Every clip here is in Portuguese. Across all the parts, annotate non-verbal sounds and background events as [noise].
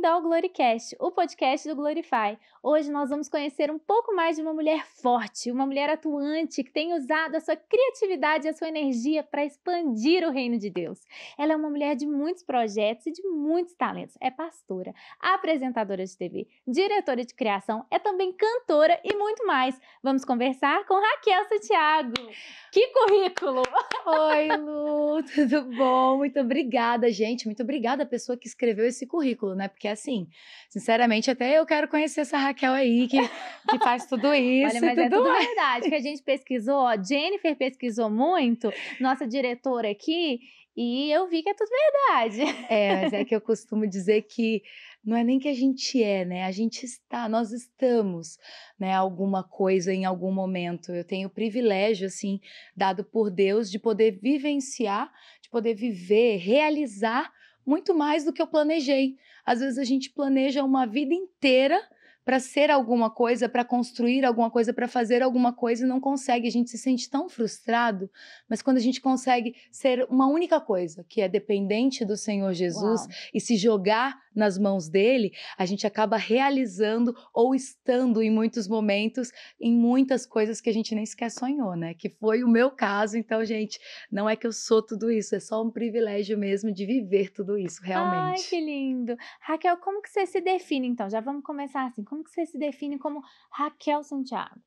bem-vindo ao Glorycast, o podcast do Glorify. Hoje nós vamos conhecer um pouco mais de uma mulher forte, uma mulher atuante que tem usado a sua criatividade e a sua energia para expandir o reino de Deus. Ela é uma mulher de muitos projetos e de muitos talentos. É pastora, apresentadora de TV, diretora de criação, é também cantora e muito mais. Vamos conversar com Raquel Santiago. Que currículo! Oi, Lu, tudo bom? Muito obrigada, gente. Muito obrigada a pessoa que escreveu esse currículo, né? Porque é assim, sinceramente, até eu quero conhecer essa Raquel aí que, que faz tudo [laughs] isso. Olha, mas é tudo é tudo mais. verdade, que a gente pesquisou, ó, Jennifer pesquisou muito, nossa diretora aqui, e eu vi que é tudo verdade. É, mas é que eu costumo dizer que não é nem que a gente é, né? A gente está, nós estamos, né? Alguma coisa em algum momento. Eu tenho o privilégio, assim, dado por Deus, de poder vivenciar, de poder viver, realizar muito mais do que eu planejei. Às vezes a gente planeja uma vida inteira para ser alguma coisa, para construir alguma coisa, para fazer alguma coisa e não consegue. A gente se sente tão frustrado, mas quando a gente consegue ser uma única coisa, que é dependente do Senhor Jesus Uau. e se jogar nas mãos dele, a gente acaba realizando ou estando em muitos momentos em muitas coisas que a gente nem sequer sonhou, né? Que foi o meu caso. Então, gente, não é que eu sou tudo isso, é só um privilégio mesmo de viver tudo isso, realmente. Ai, que lindo. Raquel, como que você se define então? Já vamos começar assim. Como como que você se define como Raquel Santiago?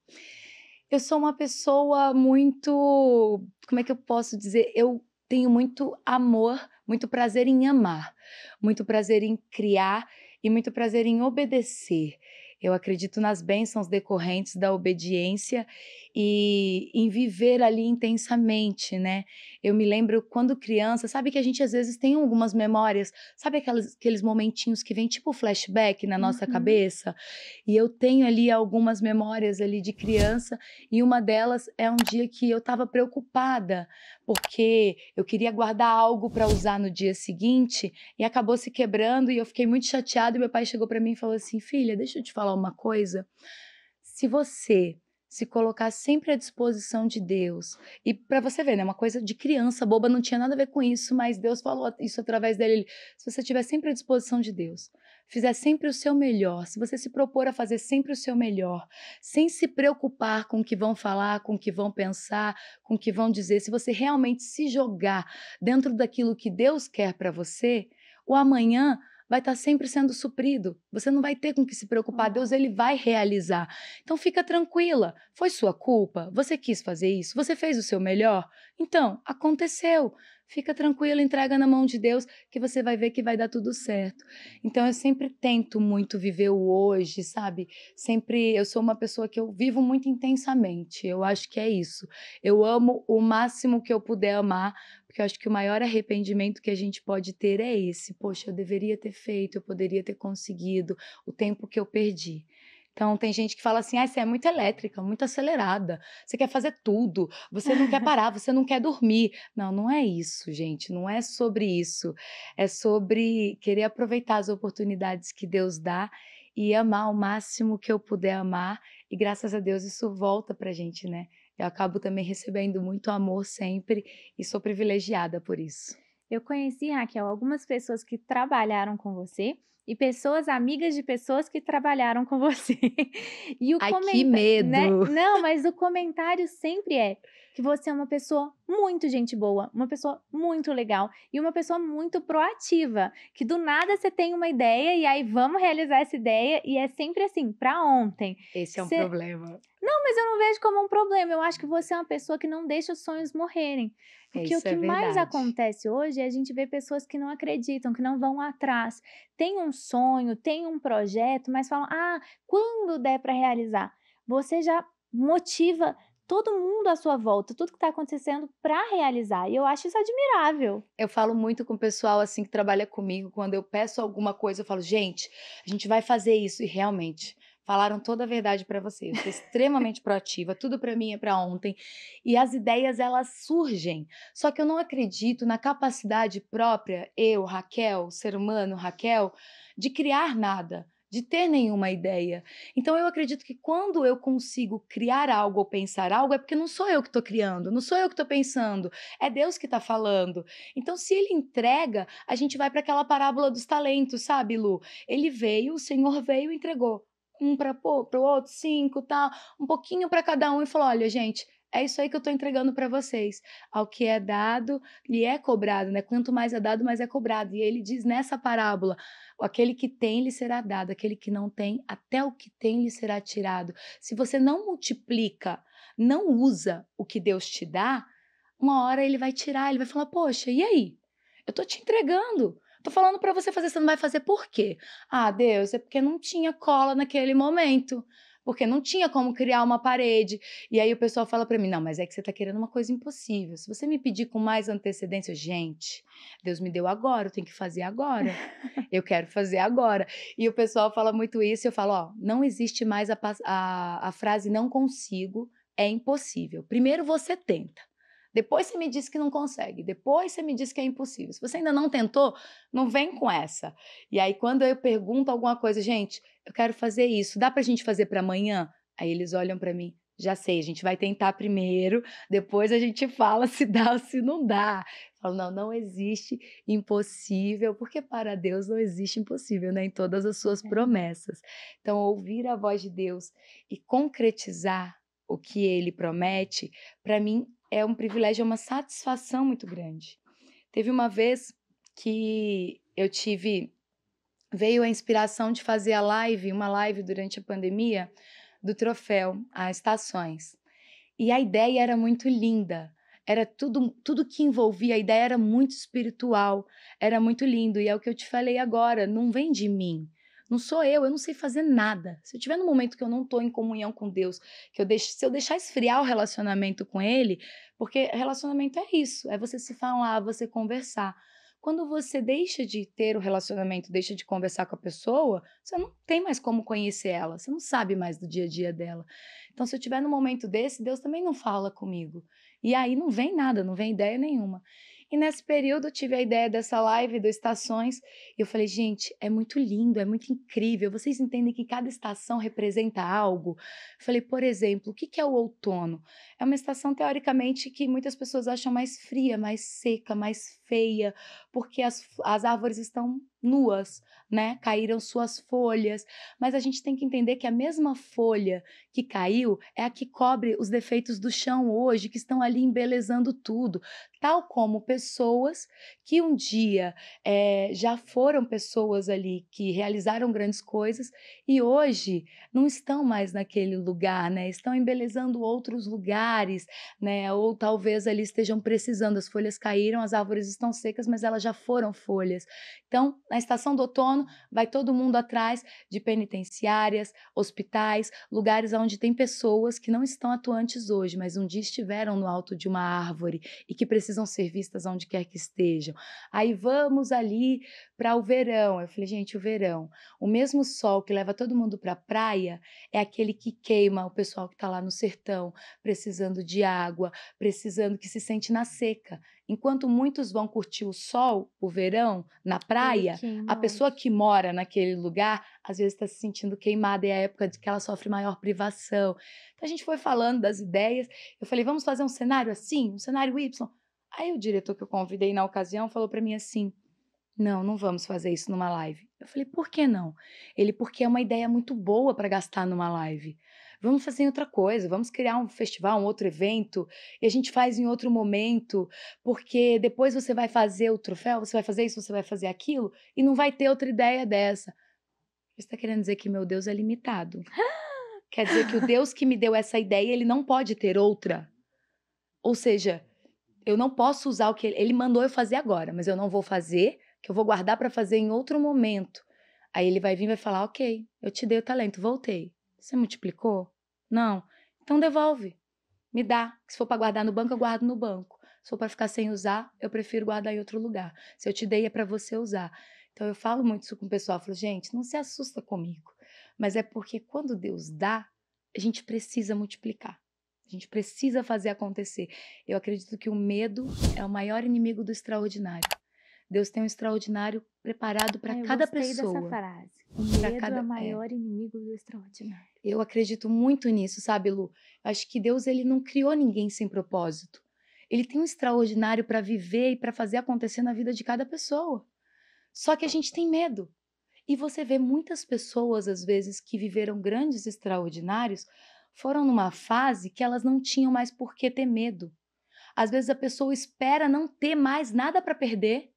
Eu sou uma pessoa muito, como é que eu posso dizer? Eu tenho muito amor, muito prazer em amar, muito prazer em criar e muito prazer em obedecer. Eu acredito nas bênçãos decorrentes da obediência e em viver ali intensamente, né? Eu me lembro quando criança, sabe que a gente às vezes tem algumas memórias, sabe aquelas, aqueles momentinhos que vem tipo flashback na nossa uhum. cabeça? E eu tenho ali algumas memórias ali de criança e uma delas é um dia que eu estava preocupada porque eu queria guardar algo para usar no dia seguinte e acabou se quebrando e eu fiquei muito chateada e meu pai chegou para mim e falou assim: "Filha, deixa eu te falar uma coisa. Se você se colocar sempre à disposição de Deus. E para você ver, né, uma coisa de criança boba não tinha nada a ver com isso, mas Deus falou isso através dele. se você estiver sempre à disposição de Deus, fizer sempre o seu melhor, se você se propor a fazer sempre o seu melhor, sem se preocupar com o que vão falar, com o que vão pensar, com o que vão dizer, se você realmente se jogar dentro daquilo que Deus quer para você, o amanhã vai estar tá sempre sendo suprido. Você não vai ter com que se preocupar. Uhum. Deus, ele vai realizar. Então fica tranquila. Foi sua culpa? Você quis fazer isso? Você fez o seu melhor? Então, aconteceu. Fica tranquilo, entrega na mão de Deus que você vai ver que vai dar tudo certo. Então eu sempre tento muito viver o hoje, sabe? Sempre eu sou uma pessoa que eu vivo muito intensamente. Eu acho que é isso. Eu amo o máximo que eu puder amar, porque eu acho que o maior arrependimento que a gente pode ter é esse. Poxa, eu deveria ter feito, eu poderia ter conseguido o tempo que eu perdi. Então, tem gente que fala assim: ah, você é muito elétrica, muito acelerada, você quer fazer tudo, você não quer [laughs] parar, você não quer dormir. Não, não é isso, gente, não é sobre isso. É sobre querer aproveitar as oportunidades que Deus dá e amar o máximo que eu puder amar. E graças a Deus isso volta pra gente, né? Eu acabo também recebendo muito amor sempre e sou privilegiada por isso. Eu conheci, Raquel, algumas pessoas que trabalharam com você e pessoas amigas de pessoas que trabalharam com você. [laughs] E o Ai, que né, medo! Né? Não, mas o comentário sempre é: que você é uma pessoa muito gente boa, uma pessoa muito legal e uma pessoa muito proativa, que do nada você tem uma ideia e aí vamos realizar essa ideia e é sempre assim, para ontem. Esse é um você... problema. Não, mas eu não vejo como um problema. Eu acho que você é uma pessoa que não deixa os sonhos morrerem. Porque Isso o que é mais acontece hoje é a gente ver pessoas que não acreditam, que não vão atrás. Tem um sonho, tem um projeto, mas falam: ah, quando der para realizar? Você já motiva todo mundo à sua volta, tudo que está acontecendo para realizar. E eu acho isso admirável. Eu falo muito com o pessoal assim que trabalha comigo, quando eu peço alguma coisa, eu falo, gente, a gente vai fazer isso e realmente falaram toda a verdade para você. Eu sou extremamente [laughs] proativa, tudo para mim é para ontem e as ideias elas surgem. Só que eu não acredito na capacidade própria eu, Raquel, ser humano, Raquel, de criar nada de ter nenhuma ideia. Então eu acredito que quando eu consigo criar algo ou pensar algo, é porque não sou eu que estou criando, não sou eu que estou pensando, é Deus que está falando. Então se ele entrega, a gente vai para aquela parábola dos talentos, sabe, Lu? Ele veio, o Senhor veio e entregou. Um para o outro, cinco, tal, um pouquinho para cada um e falou: olha, gente, é isso aí que eu estou entregando para vocês. Ao que é dado, lhe é cobrado, né? Quanto mais é dado, mais é cobrado. E ele diz nessa parábola: aquele que tem lhe será dado, aquele que não tem, até o que tem lhe será tirado. Se você não multiplica, não usa o que Deus te dá, uma hora ele vai tirar, ele vai falar: "Poxa, e aí? Eu tô te entregando. Tô falando para você fazer, você não vai fazer por quê? Ah, Deus, é porque não tinha cola naquele momento porque não tinha como criar uma parede. E aí o pessoal fala para mim: não, mas é que você está querendo uma coisa impossível. Se você me pedir com mais antecedência, eu, gente, Deus me deu agora, eu tenho que fazer agora. eu quero fazer agora. E o pessoal fala muito isso, e eu falo: ó, não existe mais a, a, a frase não consigo, é impossível. Primeiro você tenta. Depois você me diz que não consegue, depois você me diz que é impossível. Se você ainda não tentou, não vem com essa. E aí, quando eu pergunto alguma coisa, gente, eu quero fazer isso, dá para a gente fazer para amanhã? Aí eles olham para mim, já sei, a gente vai tentar primeiro, depois a gente fala se dá ou se não dá. Eu falo, não, não existe impossível, porque para Deus não existe impossível, né? Em todas as suas é. promessas. Então, ouvir a voz de Deus e concretizar o que ele promete, para mim é um privilégio, é uma satisfação muito grande. Teve uma vez que eu tive veio a inspiração de fazer a live, uma live durante a pandemia do troféu às estações. E a ideia era muito linda. Era tudo, tudo que envolvia a ideia era muito espiritual, era muito lindo e é o que eu te falei agora, não vem de mim. Não sou eu, eu não sei fazer nada. Se eu tiver no momento que eu não estou em comunhão com Deus, que eu deixo, se eu deixar esfriar o relacionamento com Ele, porque relacionamento é isso, é você se falar, você conversar. Quando você deixa de ter o relacionamento, deixa de conversar com a pessoa, você não tem mais como conhecer ela, você não sabe mais do dia a dia dela. Então, se eu tiver no momento desse, Deus também não fala comigo. E aí não vem nada, não vem ideia nenhuma. E nesse período tive a ideia dessa live do Estações e eu falei, gente, é muito lindo, é muito incrível. Vocês entendem que cada estação representa algo? Eu falei, por exemplo, o que é o outono? É uma estação, teoricamente, que muitas pessoas acham mais fria, mais seca, mais feia, porque as, as árvores estão nuas, né? Caíram suas folhas. Mas a gente tem que entender que a mesma folha que caiu é a que cobre os defeitos do chão hoje, que estão ali embelezando tudo. Tal como pessoas que um dia é, já foram pessoas ali que realizaram grandes coisas e hoje não estão mais naquele lugar, né? Estão embelezando outros lugares, né? Ou talvez ali estejam precisando. As folhas caíram, as árvores estão estão secas, mas elas já foram folhas. Então, na estação do outono, vai todo mundo atrás de penitenciárias, hospitais, lugares onde tem pessoas que não estão atuantes hoje, mas um dia estiveram no alto de uma árvore e que precisam ser vistas onde quer que estejam. Aí vamos ali para o verão. Eu falei, gente, o verão, o mesmo sol que leva todo mundo para a praia é aquele que queima o pessoal que está lá no sertão, precisando de água, precisando que se sente na seca. Enquanto muitos vão curtir o sol, o verão, na praia, a pessoa que mora naquele lugar às vezes está se sentindo queimada e é a época de que ela sofre maior privação. Então a gente foi falando das ideias. Eu falei, vamos fazer um cenário assim, um cenário Y. Aí o diretor que eu convidei na ocasião falou para mim assim: não, não vamos fazer isso numa live. Eu falei, por que não? Ele, porque é uma ideia muito boa para gastar numa live vamos fazer outra coisa, vamos criar um festival, um outro evento, e a gente faz em outro momento, porque depois você vai fazer o troféu, você vai fazer isso, você vai fazer aquilo, e não vai ter outra ideia dessa. Você está querendo dizer que meu Deus é limitado. [gasps] Quer dizer que o Deus que me deu essa ideia, ele não pode ter outra. Ou seja, eu não posso usar o que ele, ele mandou eu fazer agora, mas eu não vou fazer, que eu vou guardar para fazer em outro momento. Aí ele vai vir e vai falar: Ok, eu te dei o talento, voltei. Você multiplicou? Não. Então devolve. Me dá. Se for para guardar no banco, eu guardo no banco. Se for para ficar sem usar, eu prefiro guardar em outro lugar. Se eu te dei, é para você usar. Então eu falo muito isso com o pessoal. Eu falo, gente, não se assusta comigo. Mas é porque quando Deus dá, a gente precisa multiplicar. A gente precisa fazer acontecer. Eu acredito que o medo é o maior inimigo do extraordinário. Deus tem um extraordinário preparado para é, cada pessoa. Eu Dessa frase. O medo cada... é o é. maior é. inimigo do extraordinário. Eu acredito muito nisso, sabe, Lu? Acho que Deus ele não criou ninguém sem propósito. Ele tem um extraordinário para viver e para fazer acontecer na vida de cada pessoa. Só que a gente tem medo. E você vê muitas pessoas às vezes que viveram grandes extraordinários foram numa fase que elas não tinham mais por que ter medo. Às vezes a pessoa espera não ter mais nada para perder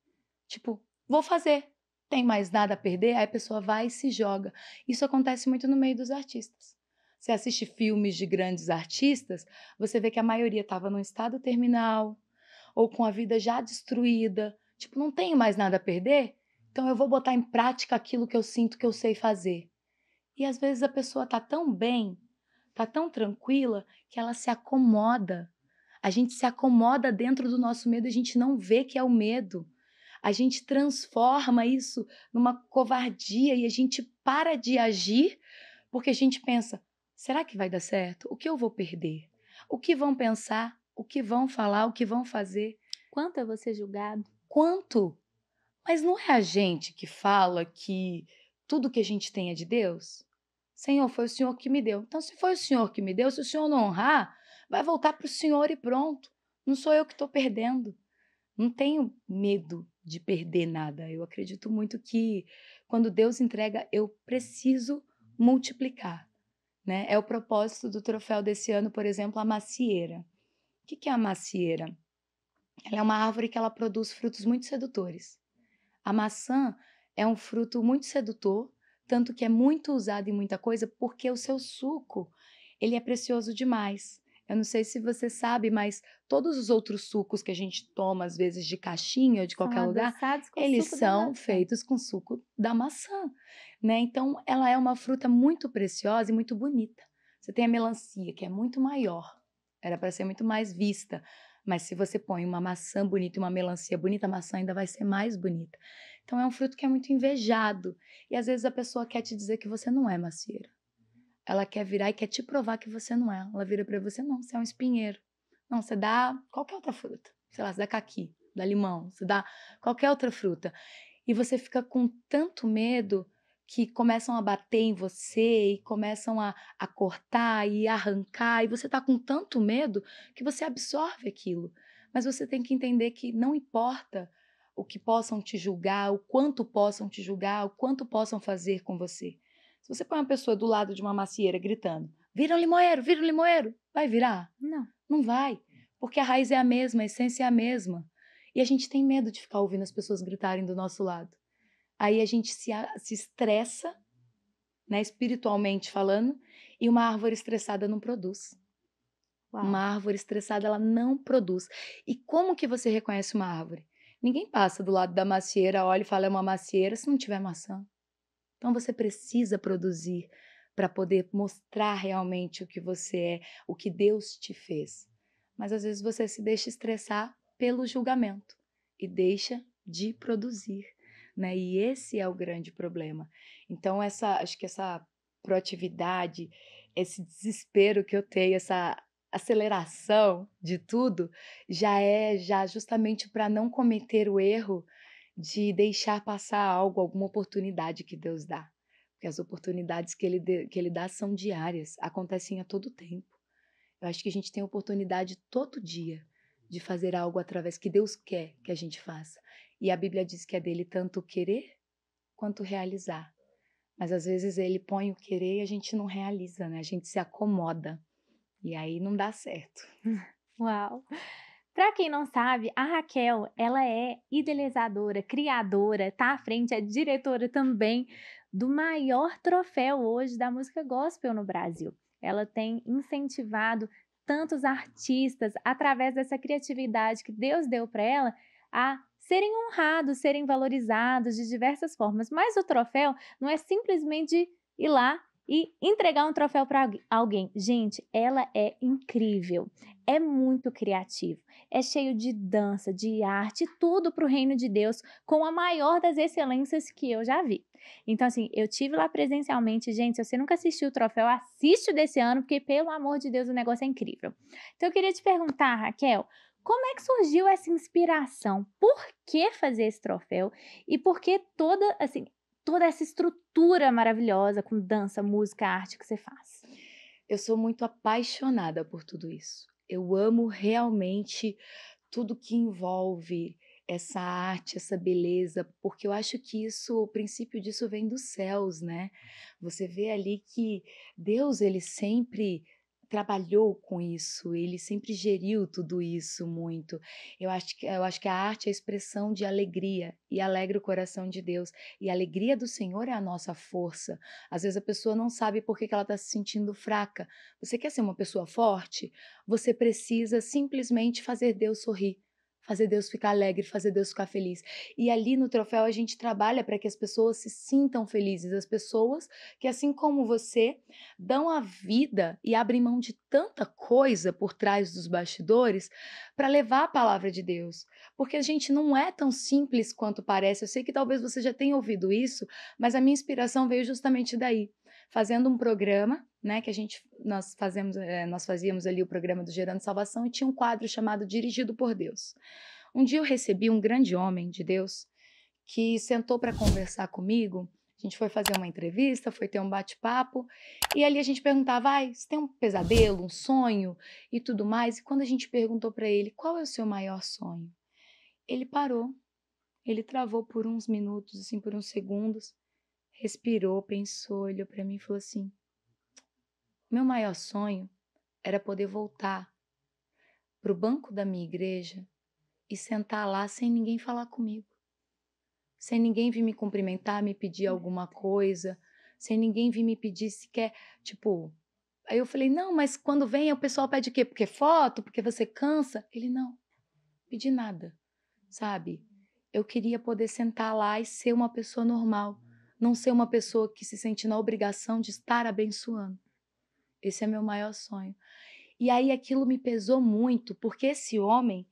Tipo, vou fazer, tem mais nada a perder, aí a pessoa vai e se joga. Isso acontece muito no meio dos artistas. Você assiste filmes de grandes artistas, você vê que a maioria estava num estado terminal ou com a vida já destruída. Tipo, não tenho mais nada a perder, então eu vou botar em prática aquilo que eu sinto que eu sei fazer. E às vezes a pessoa tá tão bem, tá tão tranquila, que ela se acomoda. A gente se acomoda dentro do nosso medo e a gente não vê que é o medo a gente transforma isso numa covardia e a gente para de agir porque a gente pensa: será que vai dar certo? O que eu vou perder? O que vão pensar? O que vão falar? O que vão fazer? Quanto é você julgado? Quanto? Mas não é a gente que fala que tudo que a gente tem é de Deus? Senhor, foi o Senhor que me deu. Então, se foi o Senhor que me deu, se o Senhor não honrar, vai voltar para o Senhor e pronto. Não sou eu que estou perdendo. Não tenho medo de perder nada. Eu acredito muito que quando Deus entrega, eu preciso multiplicar. Né? É o propósito do troféu desse ano, por exemplo, a macieira. O que é a macieira? Ela é uma árvore que ela produz frutos muito sedutores. A maçã é um fruto muito sedutor, tanto que é muito usado em muita coisa, porque o seu suco ele é precioso demais. Eu não sei se você sabe, mas todos os outros sucos que a gente toma, às vezes de caixinha ou de qualquer são lugar, eles são feitos com suco da maçã, né? Então, ela é uma fruta muito preciosa e muito bonita. Você tem a melancia, que é muito maior, era para ser muito mais vista, mas se você põe uma maçã bonita e uma melancia bonita, a maçã ainda vai ser mais bonita. Então, é um fruto que é muito invejado e às vezes a pessoa quer te dizer que você não é macieira ela quer virar e quer te provar que você não é. Ela vira para você, não, você é um espinheiro. Não, você dá qualquer outra fruta. Sei lá, você dá caqui, dá limão, você dá qualquer outra fruta. E você fica com tanto medo que começam a bater em você e começam a, a cortar e arrancar. E você tá com tanto medo que você absorve aquilo. Mas você tem que entender que não importa o que possam te julgar, o quanto possam te julgar, o quanto possam fazer com você. Se você põe uma pessoa do lado de uma macieira gritando, vira um limoeiro, vira um limoeiro, vai virar? Não. Não vai. Porque a raiz é a mesma, a essência é a mesma. E a gente tem medo de ficar ouvindo as pessoas gritarem do nosso lado. Aí a gente se, se estressa, né, espiritualmente falando, e uma árvore estressada não produz. Uau. Uma árvore estressada, ela não produz. E como que você reconhece uma árvore? Ninguém passa do lado da macieira, olha e fala é uma macieira se não tiver maçã. Então você precisa produzir para poder mostrar realmente o que você é, o que Deus te fez. Mas às vezes você se deixa estressar pelo julgamento e deixa de produzir, né? E esse é o grande problema. Então essa, acho que essa proatividade, esse desespero que eu tenho, essa aceleração de tudo, já é já justamente para não cometer o erro de deixar passar algo, alguma oportunidade que Deus dá. Porque as oportunidades que ele, que ele dá são diárias, acontecem a todo tempo. Eu acho que a gente tem oportunidade todo dia de fazer algo através que Deus quer que a gente faça. E a Bíblia diz que é dele tanto querer quanto realizar. Mas às vezes ele põe o querer e a gente não realiza, né? A gente se acomoda. E aí não dá certo. [laughs] Uau! Para quem não sabe, a Raquel, ela é idealizadora, criadora, tá à frente, é diretora também do maior troféu hoje da música gospel no Brasil. Ela tem incentivado tantos artistas através dessa criatividade que Deus deu para ela a serem honrados, serem valorizados de diversas formas. Mas o troféu não é simplesmente ir lá e entregar um troféu para alguém. Gente, ela é incrível, é muito criativo, é cheio de dança, de arte, tudo para o reino de Deus, com a maior das excelências que eu já vi. Então, assim, eu tive lá presencialmente, gente, se você nunca assistiu o troféu, assiste o desse ano, porque, pelo amor de Deus, o negócio é incrível. Então, eu queria te perguntar, Raquel, como é que surgiu essa inspiração? Por que fazer esse troféu? E por que toda, assim, toda essa estrutura maravilhosa com dança, música, arte que você faz? Eu sou muito apaixonada por tudo isso. Eu amo realmente tudo que envolve essa arte, essa beleza, porque eu acho que isso, o princípio disso vem dos céus, né? Você vê ali que Deus, ele sempre trabalhou com isso, ele sempre geriu tudo isso muito. Eu acho que, eu acho que a arte é a expressão de alegria e alegra o coração de Deus. E a alegria do Senhor é a nossa força. Às vezes a pessoa não sabe por que, que ela está se sentindo fraca. Você quer ser uma pessoa forte? Você precisa simplesmente fazer Deus sorrir fazer Deus ficar alegre, fazer Deus ficar feliz. E ali no troféu a gente trabalha para que as pessoas se sintam felizes, as pessoas que assim como você dão a vida e abrem mão de tanta coisa por trás dos bastidores para levar a palavra de Deus. Porque a gente não é tão simples quanto parece. Eu sei que talvez você já tenha ouvido isso, mas a minha inspiração veio justamente daí fazendo um programa, né, que a gente nós fazemos, é, nós fazíamos ali o programa do Gerando Salvação e tinha um quadro chamado Dirigido por Deus. Um dia eu recebi um grande homem de Deus que sentou para conversar comigo. A gente foi fazer uma entrevista, foi ter um bate-papo, e ali a gente perguntava: ah, você tem um pesadelo, um sonho e tudo mais? E quando a gente perguntou para ele qual é o seu maior sonho, ele parou, ele travou por uns minutos, assim, por uns segundos, respirou, pensou, olhou para mim e falou assim: Meu maior sonho era poder voltar para o banco da minha igreja e sentar lá sem ninguém falar comigo, sem ninguém vir me cumprimentar, me pedir alguma coisa, sem ninguém vir me pedir sequer, tipo. Aí eu falei: Não, mas quando vem o pessoal pede o quê? Porque foto? Porque você cansa? Ele: Não, pedi nada, sabe? Eu queria poder sentar lá e ser uma pessoa normal não ser uma pessoa que se sente na obrigação de estar abençoando. Esse é meu maior sonho. E aí aquilo me pesou muito, porque esse homem,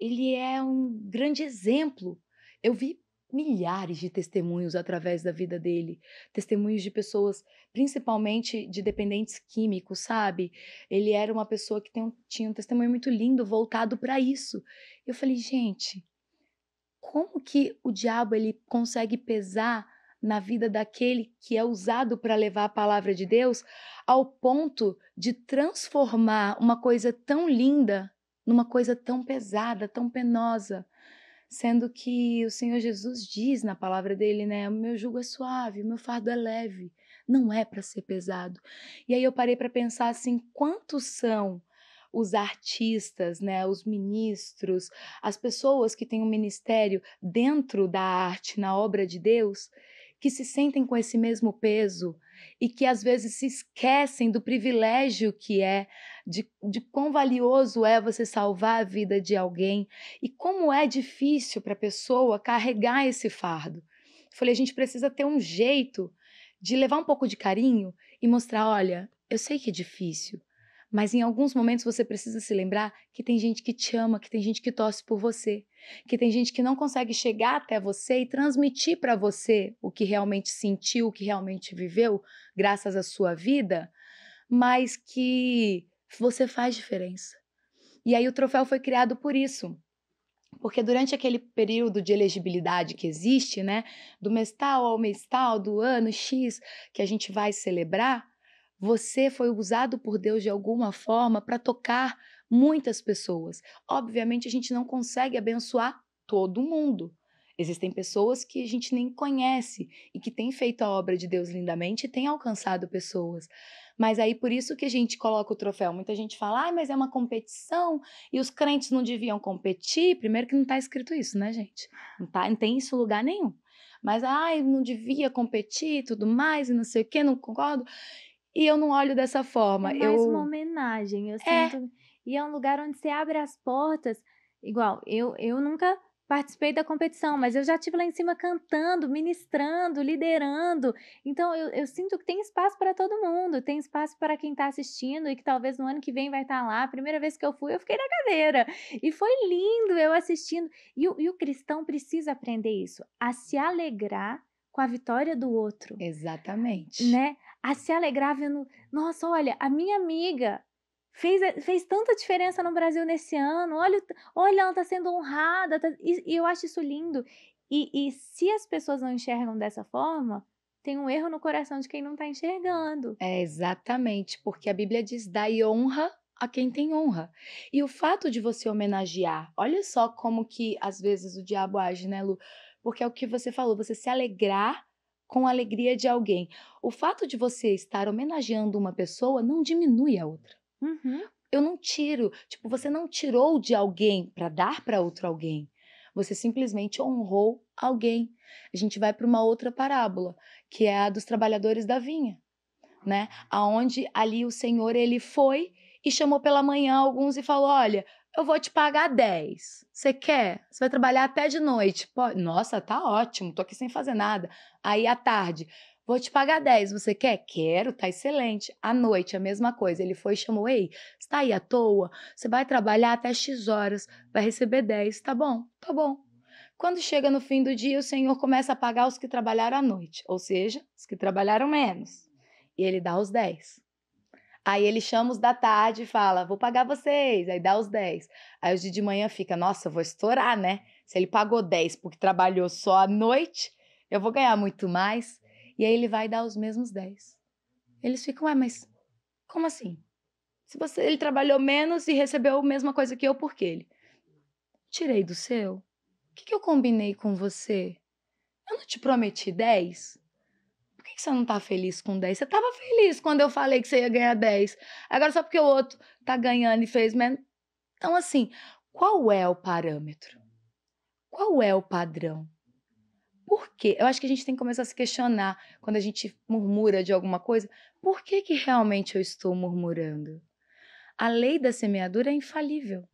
ele é um grande exemplo. Eu vi milhares de testemunhos através da vida dele, testemunhos de pessoas, principalmente de dependentes químicos, sabe? Ele era uma pessoa que um, tinha um testemunho muito lindo voltado para isso. Eu falei, gente, como que o diabo ele consegue pesar na vida daquele que é usado para levar a palavra de Deus ao ponto de transformar uma coisa tão linda numa coisa tão pesada, tão penosa. Sendo que o Senhor Jesus diz na palavra dele, né? O meu jugo é suave, o meu fardo é leve, não é para ser pesado. E aí eu parei para pensar assim: quantos são os artistas, né, os ministros, as pessoas que têm um ministério dentro da arte, na obra de Deus, que se sentem com esse mesmo peso e que às vezes se esquecem do privilégio que é, de, de quão valioso é você salvar a vida de alguém e como é difícil para a pessoa carregar esse fardo. Eu falei, a gente precisa ter um jeito de levar um pouco de carinho e mostrar: olha, eu sei que é difícil, mas em alguns momentos você precisa se lembrar que tem gente que te ama, que tem gente que torce por você, que tem gente que não consegue chegar até você e transmitir para você o que realmente sentiu, o que realmente viveu, graças à sua vida, mas que você faz diferença. E aí o troféu foi criado por isso. Porque durante aquele período de elegibilidade que existe, né, do mestal ao mestal, do ano X que a gente vai celebrar, você foi usado por Deus de alguma forma para tocar muitas pessoas. Obviamente, a gente não consegue abençoar todo mundo. Existem pessoas que a gente nem conhece e que têm feito a obra de Deus lindamente e têm alcançado pessoas. Mas aí por isso que a gente coloca o troféu. Muita gente fala, ah, mas é uma competição e os crentes não deviam competir. Primeiro que não está escrito isso, né, gente? Não, tá, não tem isso lugar nenhum. Mas, ah, não devia competir e tudo mais, e não sei o que, não concordo. E eu não olho dessa forma. É mais eu... uma homenagem. Eu é. E é um lugar onde você abre as portas. Igual, eu, eu nunca participei da competição, mas eu já estive lá em cima cantando, ministrando, liderando. Então eu, eu sinto que tem espaço para todo mundo, tem espaço para quem está assistindo e que talvez no ano que vem vai estar tá lá. A primeira vez que eu fui, eu fiquei na cadeira. E foi lindo eu assistindo. E, e o cristão precisa aprender isso, a se alegrar com a vitória do outro. Exatamente. Né? a se alegrar vendo, nossa, olha, a minha amiga fez, fez tanta diferença no Brasil nesse ano, olha, olha ela está sendo honrada, tá... e, e, eu acho isso lindo. E, e se as pessoas não enxergam dessa forma, tem um erro no coração de quem não está enxergando. É, exatamente, porque a Bíblia diz: dai honra a quem tem honra. E o fato de você homenagear, olha só como que às vezes o diabo age, né, Lu? Porque é o que você falou, você se alegrar com a alegria de alguém. O fato de você estar homenageando uma pessoa não diminui a outra. Uhum. Eu não tiro, tipo, você não tirou de alguém para dar para outro alguém. Você simplesmente honrou alguém. A gente vai para uma outra parábola, que é a dos trabalhadores da vinha, né? Aonde ali o Senhor ele foi e chamou pela manhã alguns e falou: "Olha, eu vou te pagar 10. Você quer? Você vai trabalhar até de noite. Nossa, tá ótimo, tô aqui sem fazer nada. Aí à tarde, vou te pagar 10. Você quer? Quero, tá excelente. À noite, a mesma coisa. Ele foi e chamou: Ei, você tá aí à toa? Você vai trabalhar até X horas, vai receber 10. Tá bom, tá bom. Quando chega no fim do dia, o Senhor começa a pagar os que trabalharam à noite, ou seja, os que trabalharam menos. E ele dá os 10. Aí ele chama os da tarde e fala: vou pagar vocês. Aí dá os 10. Aí os de manhã fica: nossa, vou estourar, né? Se ele pagou 10 porque trabalhou só à noite, eu vou ganhar muito mais. E aí ele vai dar os mesmos 10. Eles ficam: ué, mas como assim? Se você, ele trabalhou menos e recebeu a mesma coisa que eu, por que ele? Tirei do seu. O que, que eu combinei com você? Eu não te prometi 10? que você não tá feliz com 10? Você tava feliz quando eu falei que você ia ganhar 10. Agora só porque o outro tá ganhando e fez menos. Então, assim, qual é o parâmetro? Qual é o padrão? Por quê? Eu acho que a gente tem que começar a se questionar quando a gente murmura de alguma coisa. Por que, que realmente eu estou murmurando? A lei da semeadura é infalível.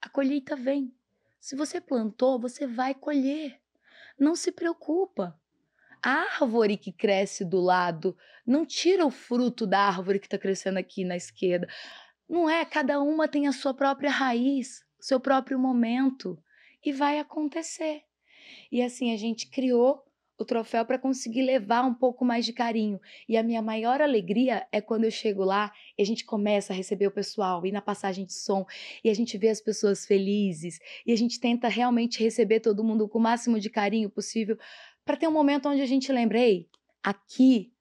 A colheita vem. Se você plantou, você vai colher. Não se preocupa árvore que cresce do lado não tira o fruto da árvore que está crescendo aqui na esquerda. Não é, cada uma tem a sua própria raiz, seu próprio momento e vai acontecer. E assim a gente criou o troféu para conseguir levar um pouco mais de carinho. E a minha maior alegria é quando eu chego lá e a gente começa a receber o pessoal, e na passagem de som, e a gente vê as pessoas felizes, e a gente tenta realmente receber todo mundo com o máximo de carinho possível para ter um momento onde a gente lembrei, aqui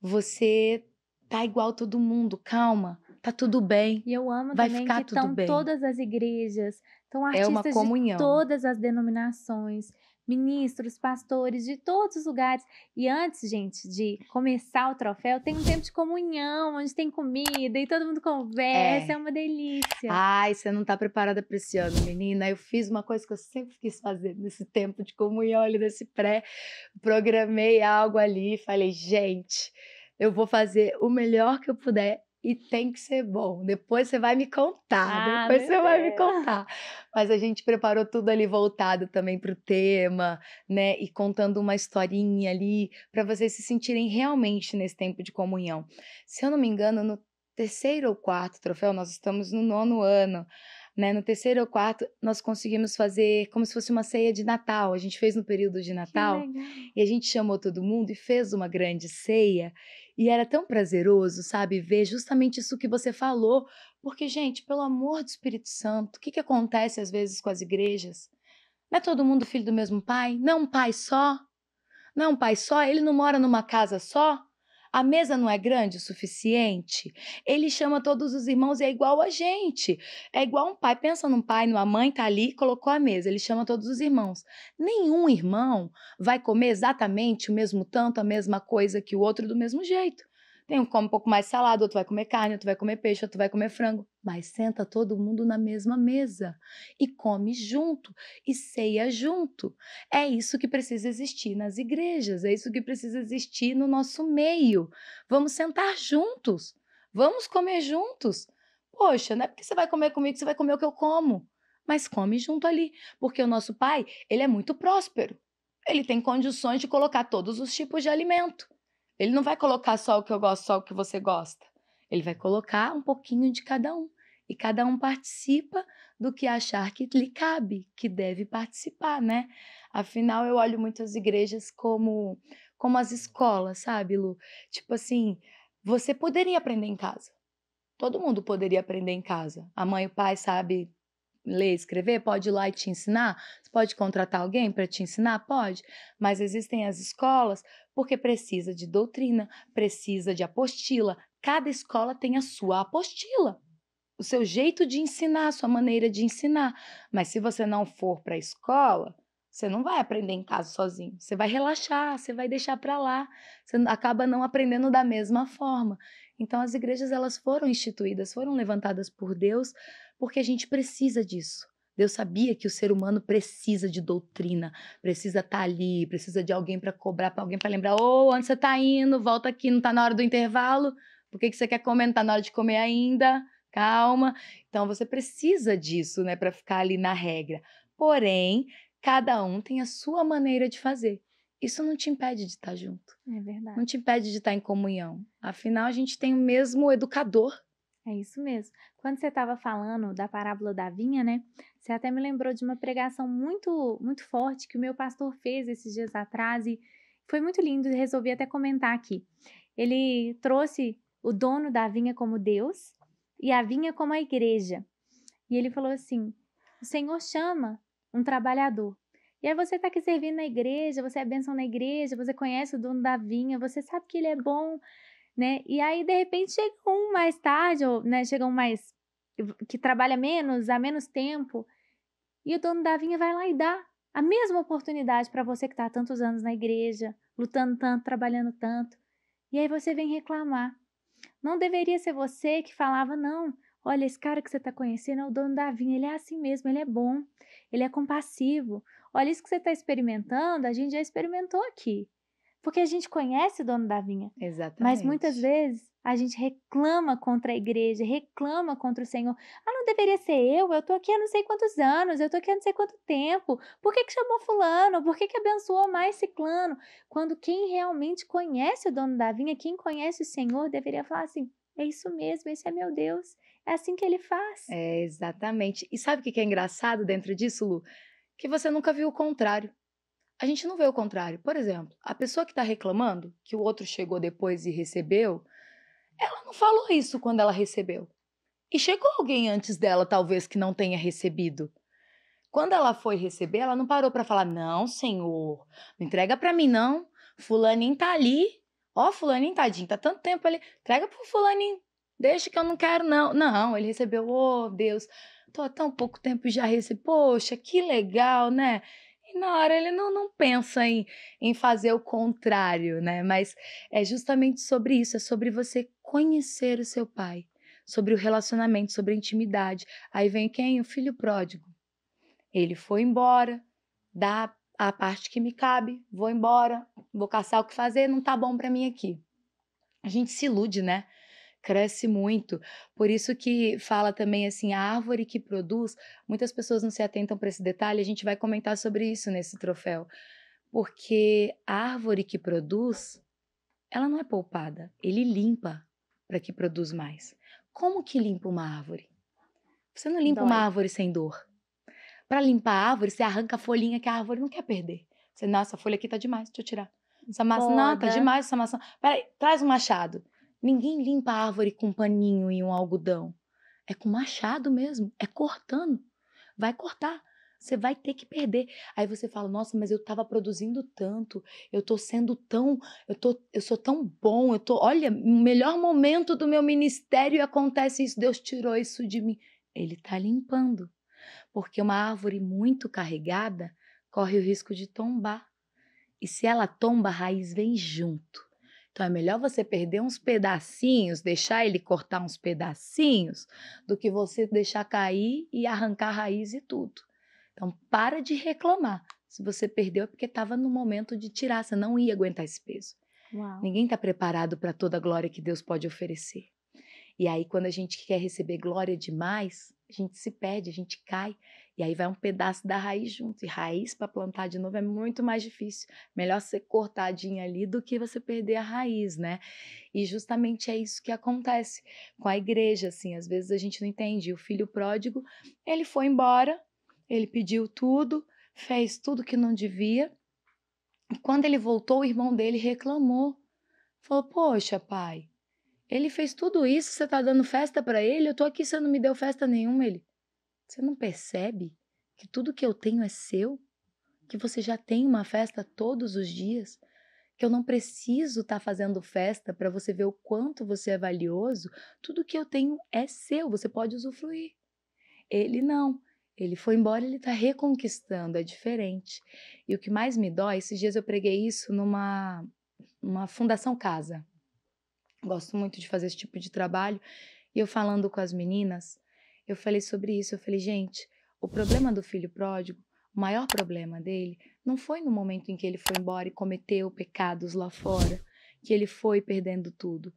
você tá igual todo mundo, calma, tá tudo bem. E eu amo vai também ficar que estão todas as igrejas, estão artistas é uma comunhão. de todas as denominações ministros, pastores de todos os lugares. E antes, gente, de começar o troféu, tem um tempo de comunhão, onde tem comida e todo mundo conversa, é, é uma delícia. Ai, você não tá preparada para esse ano, menina. Eu fiz uma coisa que eu sempre quis fazer nesse tempo de comunhão ali, nesse pré. Programei algo ali, falei, gente, eu vou fazer o melhor que eu puder e tem que ser bom. Depois você vai me contar, ah, depois você Deus. vai me contar. Mas a gente preparou tudo ali voltado também para o tema, né? E contando uma historinha ali para vocês se sentirem realmente nesse tempo de comunhão. Se eu não me engano, no terceiro ou quarto troféu, nós estamos no nono ano. Né? No terceiro ou quarto, nós conseguimos fazer como se fosse uma ceia de Natal. A gente fez no período de Natal e a gente chamou todo mundo e fez uma grande ceia. E era tão prazeroso, sabe, ver justamente isso que você falou. Porque, gente, pelo amor do Espírito Santo, o que, que acontece às vezes com as igrejas? Não é todo mundo filho do mesmo pai? Não é um pai só? Não é um pai só? Ele não mora numa casa só? A mesa não é grande o suficiente? Ele chama todos os irmãos e é igual a gente. É igual um pai. Pensa num pai, numa mãe, tá ali, colocou a mesa. Ele chama todos os irmãos. Nenhum irmão vai comer exatamente o mesmo tanto, a mesma coisa que o outro do mesmo jeito. Tem um que come um pouco mais salada, outro vai comer carne, outro vai comer peixe, outro vai comer frango. Mas senta todo mundo na mesma mesa e come junto e ceia junto. É isso que precisa existir nas igrejas, é isso que precisa existir no nosso meio. Vamos sentar juntos, vamos comer juntos. Poxa, não é porque você vai comer comigo que você vai comer o que eu como mas come junto ali, porque o nosso pai, ele é muito próspero. Ele tem condições de colocar todos os tipos de alimento. Ele não vai colocar só o que eu gosto, só o que você gosta. Ele vai colocar um pouquinho de cada um. E cada um participa do que achar que lhe cabe, que deve participar, né? Afinal, eu olho muitas igrejas como, como as escolas, sabe, Lu? Tipo assim, você poderia aprender em casa. Todo mundo poderia aprender em casa. A mãe e o pai sabe ler, escrever? Pode ir lá e te ensinar? Você pode contratar alguém para te ensinar? Pode. Mas existem as escolas porque precisa de doutrina, precisa de apostila. Cada escola tem a sua apostila o seu jeito de ensinar, a sua maneira de ensinar. Mas se você não for para a escola, você não vai aprender em casa sozinho. Você vai relaxar, você vai deixar para lá. Você acaba não aprendendo da mesma forma. Então as igrejas elas foram instituídas, foram levantadas por Deus porque a gente precisa disso. Deus sabia que o ser humano precisa de doutrina, precisa estar tá ali, precisa de alguém para cobrar, para alguém para lembrar: ô, oh, onde você está indo? Volta aqui, não está na hora do intervalo? Por que, que você quer comer? Não está na hora de comer ainda? Calma. Então você precisa disso, né, para ficar ali na regra. Porém, cada um tem a sua maneira de fazer. Isso não te impede de estar tá junto. É verdade. Não te impede de estar tá em comunhão. Afinal, a gente tem o mesmo educador é isso mesmo. Quando você estava falando da parábola da vinha, né? Você até me lembrou de uma pregação muito, muito forte que o meu pastor fez esses dias atrás e foi muito lindo. Resolvi até comentar aqui. Ele trouxe o dono da vinha como Deus e a vinha como a igreja. E ele falou assim: o Senhor chama um trabalhador. E aí você está aqui servindo na igreja, você é bênção na igreja, você conhece o dono da vinha, você sabe que ele é bom, né? E aí, de repente, chega um mais tarde, ou né, chega um mais que trabalha menos, há menos tempo, e o dono da vinha vai lá e dá a mesma oportunidade para você que está há tantos anos na igreja, lutando tanto, trabalhando tanto. E aí você vem reclamar. Não deveria ser você que falava, não. Olha, esse cara que você está conhecendo é o dono da vinha, ele é assim mesmo, ele é bom, ele é compassivo. Olha, isso que você está experimentando, a gente já experimentou aqui. Porque a gente conhece o dono da vinha. Exatamente. Mas muitas vezes a gente reclama contra a igreja, reclama contra o Senhor. Ah, não deveria ser eu, eu tô aqui há não sei quantos anos, eu tô aqui há não sei quanto tempo. Por que, que chamou fulano? Por que, que abençoou mais ciclano? Quando quem realmente conhece o dono da vinha, quem conhece o Senhor, deveria falar assim: é isso mesmo, esse é meu Deus. É assim que ele faz. É, exatamente. E sabe o que é engraçado dentro disso, Lu? Que você nunca viu o contrário. A gente não vê o contrário. Por exemplo, a pessoa que está reclamando que o outro chegou depois e recebeu, ela não falou isso quando ela recebeu. E chegou alguém antes dela, talvez, que não tenha recebido. Quando ela foi receber, ela não parou para falar: Não, senhor, não entrega para mim, não. Fulaninho tá ali. Ó, Fulaninho, tadinho, tá tanto tempo ali. Entrega pro Fulaninho. Deixa que eu não quero, não. Não, ele recebeu: Oh, Deus, tô há tão pouco tempo e já recebi. Poxa, que legal, né? E na hora ele não, não pensa em, em fazer o contrário, né? Mas é justamente sobre isso, é sobre você conhecer o seu pai, sobre o relacionamento, sobre a intimidade. Aí vem quem? O filho pródigo. Ele foi embora, dá a parte que me cabe, vou embora, vou caçar o que fazer, não tá bom para mim aqui. A gente se ilude, né? cresce muito. Por isso que fala também assim, a árvore que produz, muitas pessoas não se atentam para esse detalhe, a gente vai comentar sobre isso nesse troféu. Porque a árvore que produz, ela não é poupada, ele limpa para que produz mais. Como que limpa uma árvore? Você não limpa Dói. uma árvore sem dor. Para limpar a árvore, você arranca a folhinha que a árvore não quer perder. Você, nossa, a folha aqui tá demais, deixa eu tirar. Essa maçã, não, tá demais essa maçã. Peraí, traz um machado. Ninguém limpa a árvore com um paninho e um algodão. É com machado mesmo, é cortando. Vai cortar. Você vai ter que perder. Aí você fala: "Nossa, mas eu estava produzindo tanto, eu tô sendo tão, eu tô, eu sou tão bom, eu tô, olha, o melhor momento do meu ministério acontece isso, Deus tirou isso de mim". Ele tá limpando. Porque uma árvore muito carregada corre o risco de tombar. E se ela tomba, a raiz vem junto. Então é melhor você perder uns pedacinhos, deixar ele cortar uns pedacinhos, do que você deixar cair e arrancar a raiz e tudo. Então para de reclamar. Se você perdeu é porque estava no momento de tirar, você não ia aguentar esse peso. Uau. Ninguém está preparado para toda a glória que Deus pode oferecer. E aí, quando a gente quer receber glória demais, a gente se perde, a gente cai, e aí vai um pedaço da raiz junto. E raiz para plantar de novo é muito mais difícil. Melhor ser cortadinha ali do que você perder a raiz, né? E justamente é isso que acontece com a igreja, assim. Às vezes a gente não entende. O filho pródigo, ele foi embora, ele pediu tudo, fez tudo que não devia. E quando ele voltou, o irmão dele reclamou. Falou: "Poxa, pai, ele fez tudo isso, você tá dando festa para ele, eu tô aqui, você não me deu festa nenhuma, ele. Você não percebe que tudo que eu tenho é seu? Que você já tem uma festa todos os dias? Que eu não preciso estar tá fazendo festa para você ver o quanto você é valioso? Tudo que eu tenho é seu, você pode usufruir. Ele não. Ele foi embora, ele tá reconquistando, é diferente. E o que mais me dói, esses dias eu preguei isso numa uma fundação casa. Gosto muito de fazer esse tipo de trabalho. E eu falando com as meninas, eu falei sobre isso. Eu falei, gente, o problema do filho pródigo, o maior problema dele, não foi no momento em que ele foi embora e cometeu pecados lá fora, que ele foi perdendo tudo.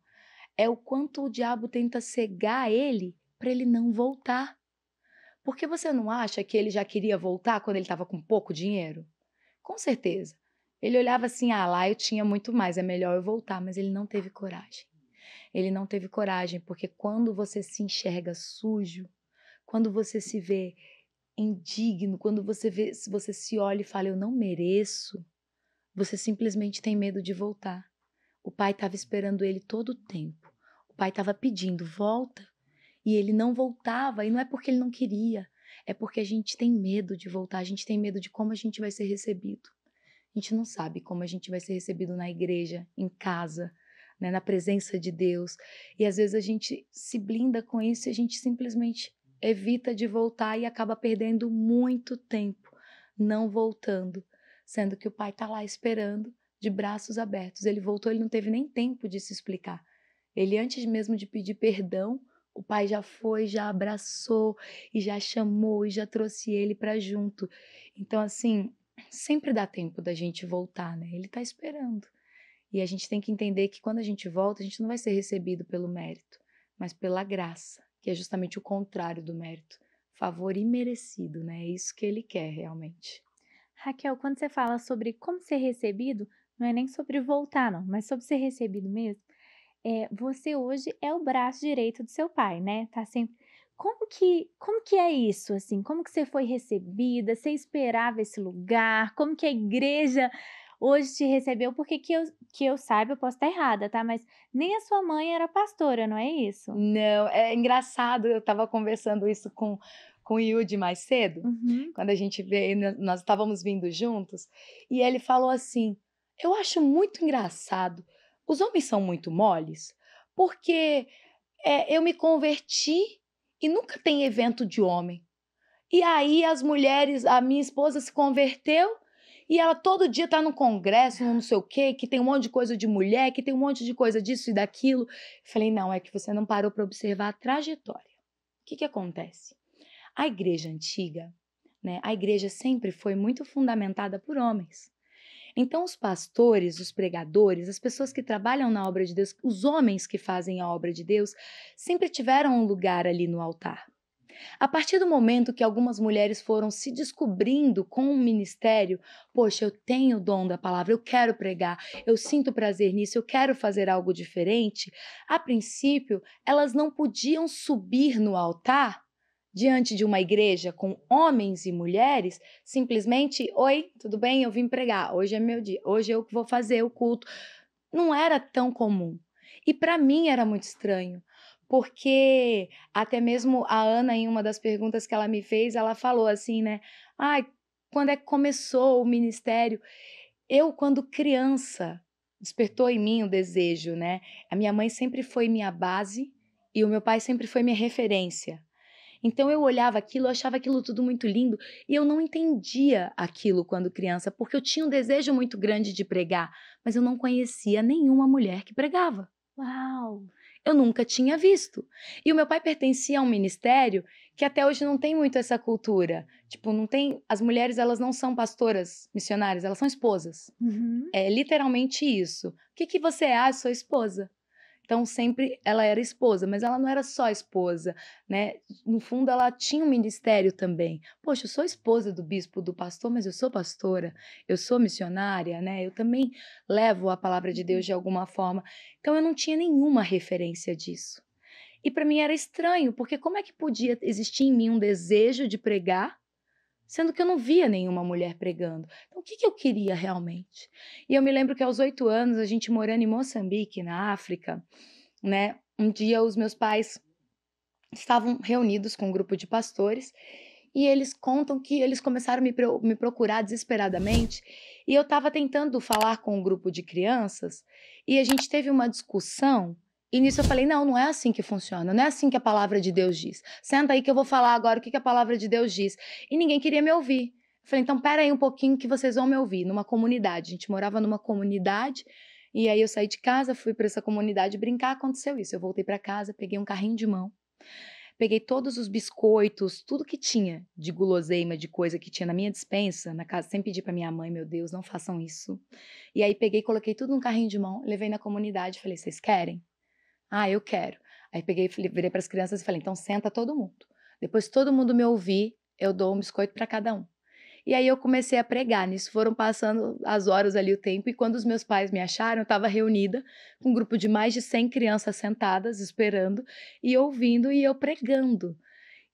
É o quanto o diabo tenta cegar ele para ele não voltar. Porque você não acha que ele já queria voltar quando ele estava com pouco dinheiro? Com certeza. Ele olhava assim: ah, lá eu tinha muito mais, é melhor eu voltar, mas ele não teve coragem. Ele não teve coragem, porque quando você se enxerga sujo, quando você se vê indigno, quando você vê, se você se olha e fala eu não mereço, você simplesmente tem medo de voltar. O pai estava esperando ele todo o tempo. O pai estava pedindo volta e ele não voltava, e não é porque ele não queria, é porque a gente tem medo de voltar, a gente tem medo de como a gente vai ser recebido. A gente não sabe como a gente vai ser recebido na igreja, em casa, né, na presença de Deus. E às vezes a gente se blinda com isso e a gente simplesmente evita de voltar e acaba perdendo muito tempo não voltando, sendo que o pai está lá esperando de braços abertos. Ele voltou, ele não teve nem tempo de se explicar. Ele antes mesmo de pedir perdão, o pai já foi, já abraçou e já chamou e já trouxe ele para junto. Então assim, sempre dá tempo da gente voltar, né? Ele está esperando. E a gente tem que entender que quando a gente volta, a gente não vai ser recebido pelo mérito, mas pela graça, que é justamente o contrário do mérito. Favor imerecido, né? É isso que ele quer realmente. Raquel, quando você fala sobre como ser recebido, não é nem sobre voltar, não, mas sobre ser recebido mesmo. É, você hoje é o braço direito do seu pai, né? Tá sempre. Como que, como que é isso, assim? Como que você foi recebida? Você esperava esse lugar? Como que a igreja hoje te recebeu, porque que eu, que eu saiba, eu posso estar errada, tá? Mas nem a sua mãe era pastora, não é isso? Não, é engraçado, eu estava conversando isso com, com o Yudi mais cedo, uhum. quando a gente veio, nós estávamos vindo juntos, e ele falou assim: Eu acho muito engraçado, os homens são muito moles, porque é, eu me converti e nunca tem evento de homem. E aí as mulheres, a minha esposa se converteu e ela todo dia tá no congresso, no não sei o quê, que tem um monte de coisa de mulher, que tem um monte de coisa disso e daquilo. Eu falei, não, é que você não parou para observar a trajetória. O que que acontece? A igreja antiga, né? A igreja sempre foi muito fundamentada por homens. Então, os pastores, os pregadores, as pessoas que trabalham na obra de Deus, os homens que fazem a obra de Deus, sempre tiveram um lugar ali no altar. A partir do momento que algumas mulheres foram se descobrindo com o um ministério, poxa, eu tenho o dom da palavra, eu quero pregar, eu sinto prazer nisso, eu quero fazer algo diferente. A princípio, elas não podiam subir no altar diante de uma igreja com homens e mulheres, simplesmente, oi, tudo bem? Eu vim pregar. Hoje é meu dia. Hoje eu vou fazer o culto. Não era tão comum. E para mim era muito estranho, porque até mesmo a Ana, em uma das perguntas que ela me fez, ela falou assim, né? Ai, ah, quando é que começou o ministério? Eu, quando criança, despertou em mim o desejo, né? A minha mãe sempre foi minha base e o meu pai sempre foi minha referência. Então eu olhava aquilo, eu achava aquilo tudo muito lindo e eu não entendia aquilo quando criança, porque eu tinha um desejo muito grande de pregar, mas eu não conhecia nenhuma mulher que pregava. Uau! eu nunca tinha visto. E o meu pai pertencia a um ministério que até hoje não tem muito essa cultura. Tipo, não tem. As mulheres, elas não são pastoras missionárias, elas são esposas. Uhum. É literalmente isso. O que, que você é? Ah, sou esposa. Então sempre ela era esposa, mas ela não era só esposa, né? No fundo ela tinha um ministério também. Poxa, eu sou esposa do bispo, do pastor, mas eu sou pastora, eu sou missionária, né? Eu também levo a palavra de Deus de alguma forma. Então eu não tinha nenhuma referência disso. E para mim era estranho, porque como é que podia existir em mim um desejo de pregar sendo que eu não via nenhuma mulher pregando. Então, o que, que eu queria realmente? E eu me lembro que aos oito anos, a gente morando em Moçambique, na África, né? Um dia os meus pais estavam reunidos com um grupo de pastores e eles contam que eles começaram a me, me procurar desesperadamente e eu estava tentando falar com um grupo de crianças e a gente teve uma discussão e nisso eu falei: não, não é assim que funciona, não é assim que a palavra de Deus diz. Senta aí que eu vou falar agora o que, que a palavra de Deus diz. E ninguém queria me ouvir. Eu falei: então pera aí um pouquinho que vocês vão me ouvir, numa comunidade. A gente morava numa comunidade. E aí eu saí de casa, fui para essa comunidade brincar, aconteceu isso. Eu voltei para casa, peguei um carrinho de mão, peguei todos os biscoitos, tudo que tinha de guloseima, de coisa que tinha na minha dispensa, na casa, sem pedir para minha mãe, meu Deus, não façam isso. E aí peguei, coloquei tudo num carrinho de mão, levei na comunidade, falei, vocês querem? Ah, eu quero. Aí peguei, virei para as crianças e falei: então senta todo mundo. Depois todo mundo me ouvir, eu dou um biscoito para cada um. E aí eu comecei a pregar. Nisso foram passando as horas ali, o tempo. E quando os meus pais me acharam, eu estava reunida com um grupo de mais de 100 crianças sentadas, esperando e ouvindo, e eu pregando.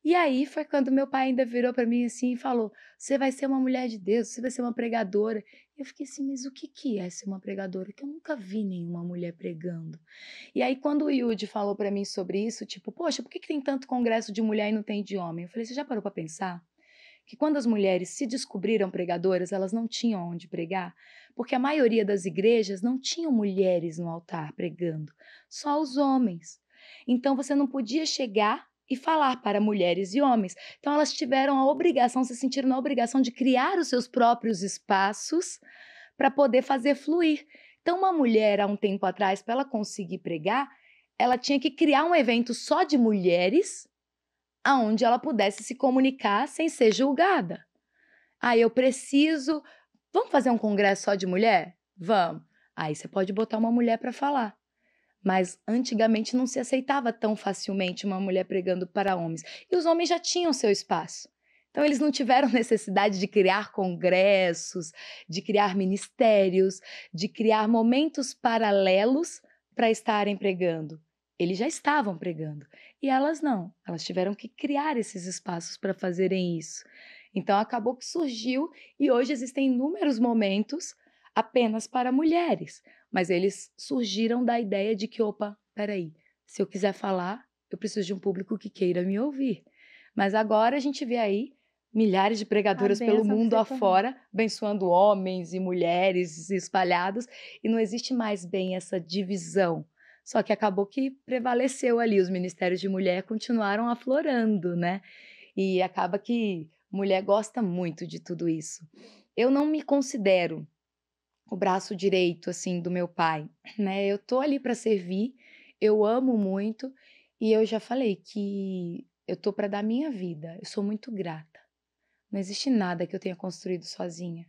E aí foi quando meu pai ainda virou para mim assim e falou: Você vai ser uma mulher de Deus, você vai ser uma pregadora eu fiquei assim, mas o que, que é ser uma pregadora? Que eu nunca vi nenhuma mulher pregando. E aí, quando o Yud falou para mim sobre isso, tipo, poxa, por que, que tem tanto congresso de mulher e não tem de homem? Eu falei, você já parou para pensar? Que quando as mulheres se descobriram pregadoras, elas não tinham onde pregar, porque a maioria das igrejas não tinham mulheres no altar pregando, só os homens. Então você não podia chegar e falar para mulheres e homens. Então elas tiveram a obrigação, se sentiram na obrigação de criar os seus próprios espaços para poder fazer fluir. Então uma mulher há um tempo atrás, para ela conseguir pregar, ela tinha que criar um evento só de mulheres, aonde ela pudesse se comunicar sem ser julgada. Ah, eu preciso. Vamos fazer um congresso só de mulher? Vamos. Aí você pode botar uma mulher para falar. Mas antigamente não se aceitava tão facilmente uma mulher pregando para homens. E os homens já tinham seu espaço. Então, eles não tiveram [laughs] necessidade de criar congressos, de criar ministérios, de criar momentos paralelos para estarem pregando. Eles já estavam pregando. E elas não. Elas tiveram que criar esses espaços para fazerem isso. Então, acabou que surgiu e hoje existem inúmeros momentos apenas para mulheres. Mas eles surgiram da ideia de que, opa, peraí, se eu quiser falar, eu preciso de um público que queira me ouvir. Mas agora a gente vê aí milhares de pregadoras pelo mundo afora, também. abençoando homens e mulheres espalhados, e não existe mais bem essa divisão. Só que acabou que prevaleceu ali, os ministérios de mulher continuaram aflorando, né? E acaba que mulher gosta muito de tudo isso. Eu não me considero o braço direito assim do meu pai, né? Eu tô ali para servir, eu amo muito e eu já falei que eu tô para dar minha vida. Eu sou muito grata. Não existe nada que eu tenha construído sozinha.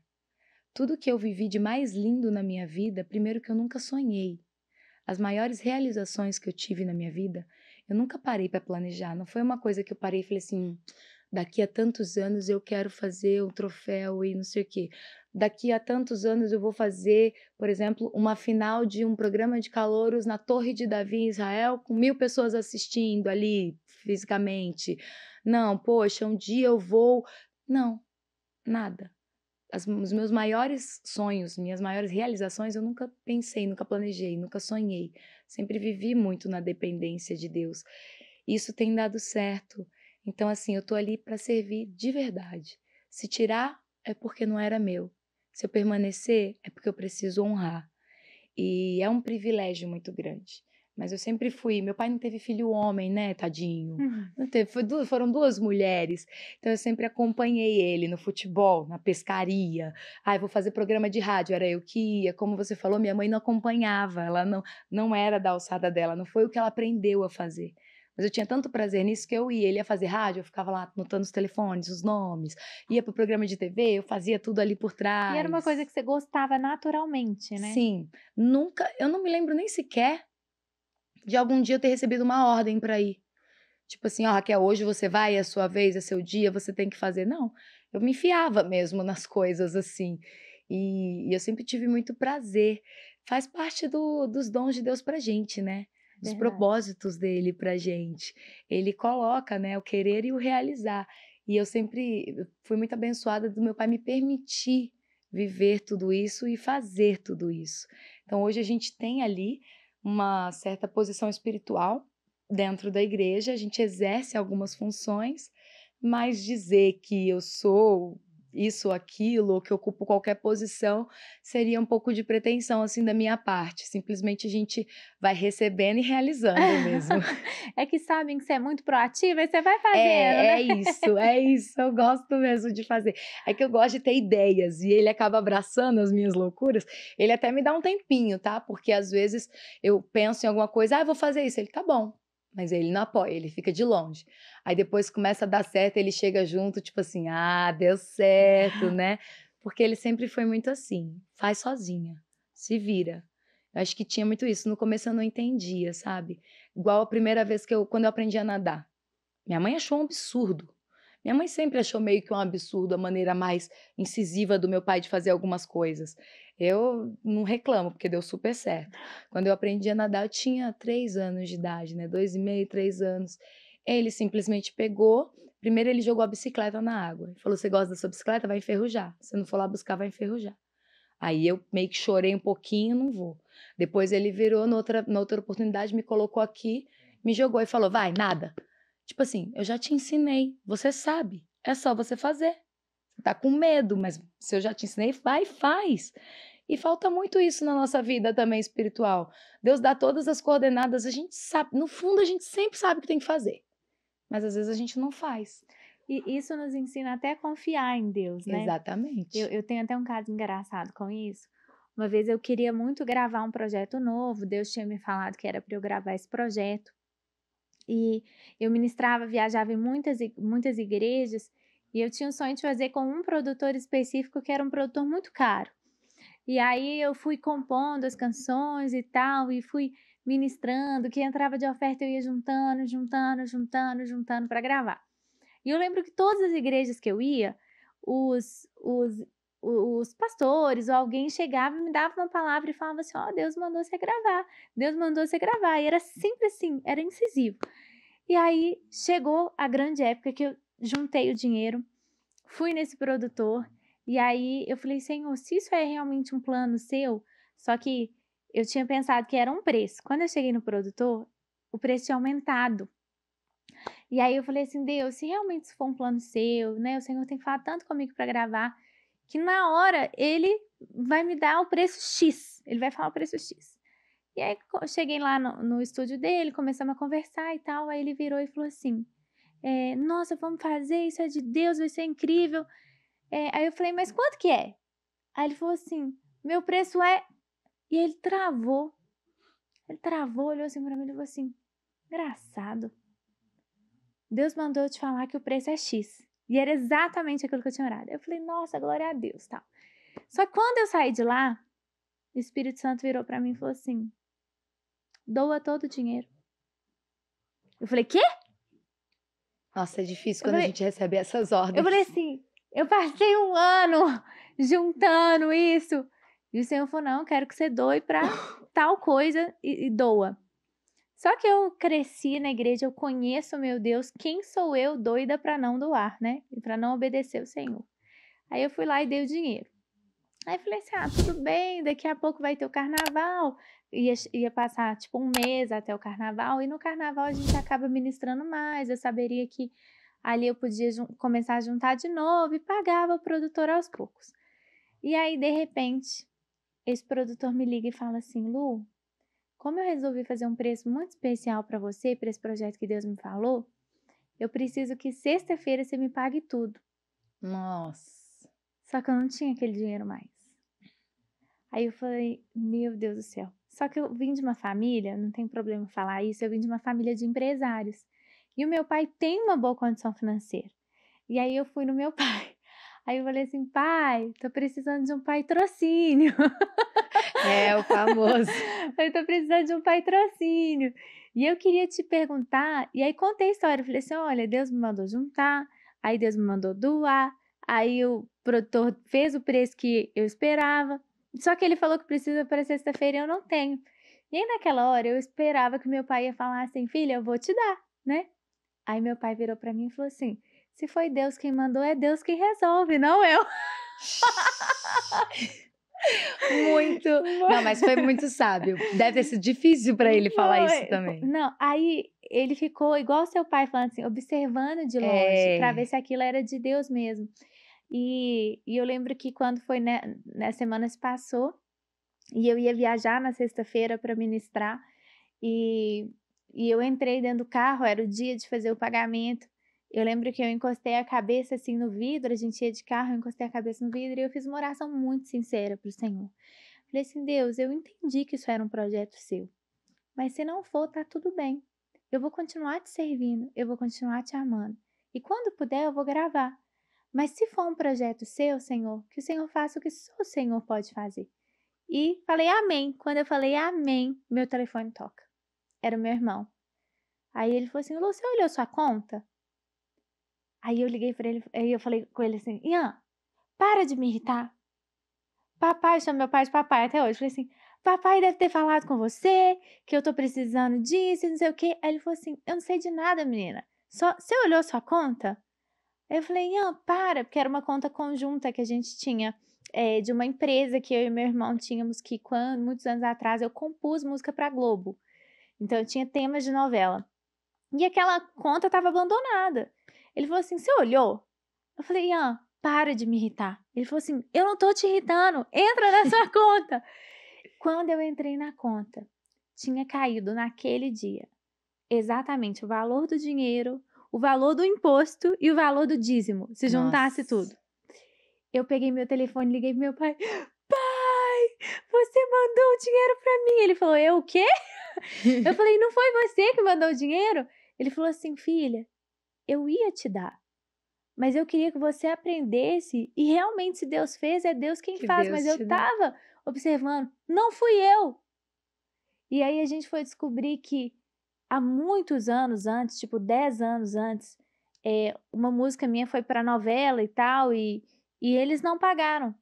Tudo que eu vivi de mais lindo na minha vida, primeiro que eu nunca sonhei. As maiores realizações que eu tive na minha vida, eu nunca parei para planejar. Não foi uma coisa que eu parei e falei assim, daqui a tantos anos eu quero fazer um troféu e não sei o quê daqui a tantos anos eu vou fazer, por exemplo, uma final de um programa de calouros na Torre de Davi, em Israel, com mil pessoas assistindo ali fisicamente. Não, poxa, um dia eu vou. Não, nada. As, os meus maiores sonhos, minhas maiores realizações, eu nunca pensei, nunca planejei, nunca sonhei. Sempre vivi muito na dependência de Deus. Isso tem dado certo. Então, assim, eu tô ali para servir de verdade. Se tirar, é porque não era meu. Se eu permanecer, é porque eu preciso honrar. E é um privilégio muito grande. Mas eu sempre fui. Meu pai não teve filho homem, né, tadinho? Uhum. Não teve. Duas, foram duas mulheres. Então eu sempre acompanhei ele no futebol, na pescaria. Ah, vou fazer programa de rádio. Era eu que ia. Como você falou, minha mãe não acompanhava. Ela não, não era da alçada dela. Não foi o que ela aprendeu a fazer. Mas eu tinha tanto prazer nisso que eu ia. Ele ia fazer rádio, eu ficava lá anotando os telefones, os nomes. Ia pro programa de TV, eu fazia tudo ali por trás. E era uma coisa que você gostava naturalmente, né? Sim. Nunca, eu não me lembro nem sequer de algum dia eu ter recebido uma ordem para ir. Tipo assim, ó, oh, Raquel, hoje você vai, é a sua vez, é seu dia, você tem que fazer. Não, eu me enfiava mesmo nas coisas assim. E, e eu sempre tive muito prazer. Faz parte do, dos dons de Deus pra gente, né? os propósitos dele para gente. Ele coloca, né, o querer e o realizar. E eu sempre fui muito abençoada do meu pai me permitir viver tudo isso e fazer tudo isso. Então hoje a gente tem ali uma certa posição espiritual dentro da igreja, a gente exerce algumas funções, mas dizer que eu sou isso, aquilo, ou que ocupo qualquer posição, seria um pouco de pretensão, assim, da minha parte. Simplesmente a gente vai recebendo e realizando mesmo. [laughs] é que sabem que você é muito proativa e você vai fazendo. É, né? é isso, é isso. Eu gosto mesmo de fazer. É que eu gosto de ter ideias e ele acaba abraçando as minhas loucuras. Ele até me dá um tempinho, tá? Porque às vezes eu penso em alguma coisa, ah, vou fazer isso. Ele, tá bom. Mas ele não apoia, ele fica de longe. Aí depois começa a dar certo, ele chega junto, tipo assim, ah, deu certo, [laughs] né? Porque ele sempre foi muito assim, faz sozinha, se vira. Eu acho que tinha muito isso. No começo eu não entendia, sabe? Igual a primeira vez que eu, quando eu aprendi a nadar. Minha mãe achou um absurdo. Minha mãe sempre achou meio que um absurdo a maneira mais incisiva do meu pai de fazer algumas coisas. Eu não reclamo, porque deu super certo. Quando eu aprendi a nadar, eu tinha três anos de idade, né? Dois e meio, três anos. Ele simplesmente pegou. Primeiro ele jogou a bicicleta na água. Ele falou: "Você gosta da sua bicicleta? Vai enferrujar. Se não for lá buscar, vai enferrujar." Aí eu meio que chorei um pouquinho, não vou. Depois ele virou na outra oportunidade, me colocou aqui, me jogou e falou: "Vai, nada". Tipo assim, eu já te ensinei, você sabe, é só você fazer tá com medo, mas se eu já te ensinei, vai, faz. E falta muito isso na nossa vida também espiritual. Deus dá todas as coordenadas, a gente sabe, no fundo a gente sempre sabe o que tem que fazer. Mas às vezes a gente não faz. E isso nos ensina até a confiar em Deus, né? Exatamente. Eu, eu tenho até um caso engraçado com isso. Uma vez eu queria muito gravar um projeto novo, Deus tinha me falado que era para eu gravar esse projeto. E eu ministrava, viajava em muitas, muitas igrejas e eu tinha o sonho de fazer com um produtor específico que era um produtor muito caro. E aí eu fui compondo as canções e tal, e fui ministrando, que entrava de oferta eu ia juntando, juntando, juntando, juntando para gravar. E eu lembro que todas as igrejas que eu ia, os, os, os pastores ou alguém chegava e me dava uma palavra e falava assim: Ó, oh, Deus mandou você gravar, Deus mandou você gravar. E era sempre assim, era incisivo. E aí chegou a grande época que eu juntei o dinheiro, fui nesse produtor e aí eu falei, Senhor, se isso é realmente um plano seu, só que eu tinha pensado que era um preço. Quando eu cheguei no produtor, o preço tinha aumentado. E aí eu falei assim, Deus, se realmente isso for um plano seu, né? O Senhor tem que falar tanto comigo para gravar, que na hora ele vai me dar o preço X. Ele vai falar o preço X. E aí eu cheguei lá no, no estúdio dele, começamos a conversar e tal. Aí ele virou e falou assim: é, Nossa, vamos fazer, isso é de Deus, vai ser incrível. É, aí eu falei, mas quanto que é? Aí ele falou assim: meu preço é. E ele travou. Ele travou, olhou assim pra mim e falou assim: engraçado. Deus mandou eu te falar que o preço é X. E era exatamente aquilo que eu tinha orado. Eu falei, nossa, glória a Deus, tal. Só que quando eu saí de lá, o Espírito Santo virou para mim e falou assim: doa todo o dinheiro. Eu falei, quê? Nossa, é difícil quando falei, a gente recebe essas ordens. Eu falei assim, eu passei um ano [laughs] juntando isso. E o Senhor falou, não, quero que você doe para [laughs] tal coisa e, e doa. Só que eu cresci na igreja, eu conheço meu Deus, quem sou eu doida para não doar, né? E para não obedecer o Senhor. Aí eu fui lá e dei o dinheiro. Aí falei assim: ah, tudo bem, daqui a pouco vai ter o carnaval, ia, ia passar tipo um mês até o carnaval, e no carnaval a gente acaba ministrando mais. Eu saberia que ali eu podia começar a juntar de novo e pagava o produtor aos poucos. E aí, de repente, esse produtor me liga e fala assim: Lu, como eu resolvi fazer um preço muito especial para você, para esse projeto que Deus me falou, eu preciso que sexta-feira você me pague tudo. Nossa. Só que eu não tinha aquele dinheiro mais. Aí eu falei: Meu Deus do céu. Só que eu vim de uma família, não tem problema falar isso, eu vim de uma família de empresários. E o meu pai tem uma boa condição financeira. E aí eu fui no meu [laughs] pai. Aí eu falei assim, pai, tô precisando de um pai É, o famoso. [laughs] eu tô precisando de um pai E eu queria te perguntar, e aí contei a história. Eu falei assim, olha, Deus me mandou juntar, aí Deus me mandou doar, aí o produtor fez o preço que eu esperava. Só que ele falou que precisa para sexta-feira e eu não tenho. E aí, naquela hora, eu esperava que meu pai ia falar assim: filha, eu vou te dar, né? Aí meu pai virou para mim e falou assim: se foi Deus quem mandou, é Deus quem resolve, não eu. [laughs] muito. Não, mas foi muito sábio. Deve ter sido difícil para ele falar não, isso é, também. Não, aí ele ficou igual seu pai falando assim, observando de longe é. para ver se aquilo era de Deus mesmo. E, e eu lembro que quando foi né, na semana se passou e eu ia viajar na sexta-feira para ministrar e, e eu entrei dentro do carro, era o dia de fazer o pagamento. Eu lembro que eu encostei a cabeça assim no vidro, a gente ia de carro, eu encostei a cabeça no vidro e eu fiz uma oração muito sincera para o Senhor. Falei assim: Deus, eu entendi que isso era um projeto seu, mas se não for, tá tudo bem. Eu vou continuar te servindo, eu vou continuar te amando. E quando puder, eu vou gravar. Mas se for um projeto seu, Senhor, que o Senhor faça o que só o Senhor pode fazer. E falei amém. Quando eu falei amém, meu telefone toca. Era o meu irmão. Aí ele falou assim: Lu, você olhou sua conta? Aí eu liguei para ele, aí eu falei com ele assim: Ian, para de me irritar. Papai chama meu pai de papai até hoje. falei assim: papai deve ter falado com você, que eu tô precisando disso, não sei o quê. Aí ele falou assim: eu não sei de nada, menina. Só, você olhou sua conta? Eu falei, ah, para, porque era uma conta conjunta que a gente tinha é, de uma empresa que eu e meu irmão tínhamos que, quando, muitos anos atrás, eu compus música para Globo. Então eu tinha temas de novela. E aquela conta estava abandonada. Ele falou assim: você olhou? Eu falei, ah, para de me irritar. Ele falou assim: eu não tô te irritando, entra na sua [laughs] conta. Quando eu entrei na conta, tinha caído naquele dia exatamente o valor do dinheiro, o valor do imposto e o valor do dízimo, se juntasse Nossa. tudo. Eu peguei meu telefone, liguei pro meu pai. Pai, você mandou o dinheiro para mim. Ele falou: "Eu o quê?" [laughs] Eu falei: "Não foi você que mandou o dinheiro?" Ele falou assim: "Filha, eu ia te dar, mas eu queria que você aprendesse e realmente se Deus fez, é Deus quem que faz, Deus mas eu tava dá. observando, não fui eu. E aí a gente foi descobrir que há muitos anos antes, tipo 10 anos antes, é, uma música minha foi para novela e tal, e, e eles não pagaram.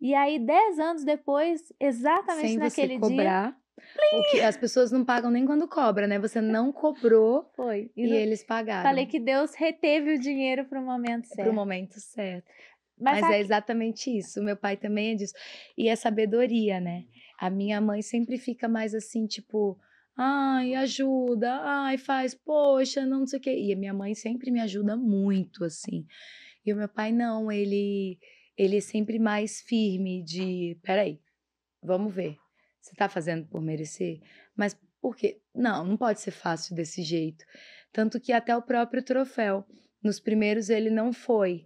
E aí, 10 anos depois, exatamente Sem naquele você cobrar. dia. O que as pessoas não pagam nem quando cobra, né? Você não cobrou Foi. e, e não... eles pagaram. Falei que Deus reteve o dinheiro para o momento certo. Para o momento certo. Mas, Mas é exatamente isso. Meu pai também é disso. E é sabedoria, né? A minha mãe sempre fica mais assim, tipo, Ai, ajuda, ai, faz, poxa, não, sei o quê. E a minha mãe sempre me ajuda muito, assim. E o meu pai, não, ele, ele é sempre mais firme de, peraí, vamos ver, você tá fazendo por merecer? Mas por quê? Não, não pode ser fácil desse jeito. Tanto que até o próprio troféu, nos primeiros ele não foi,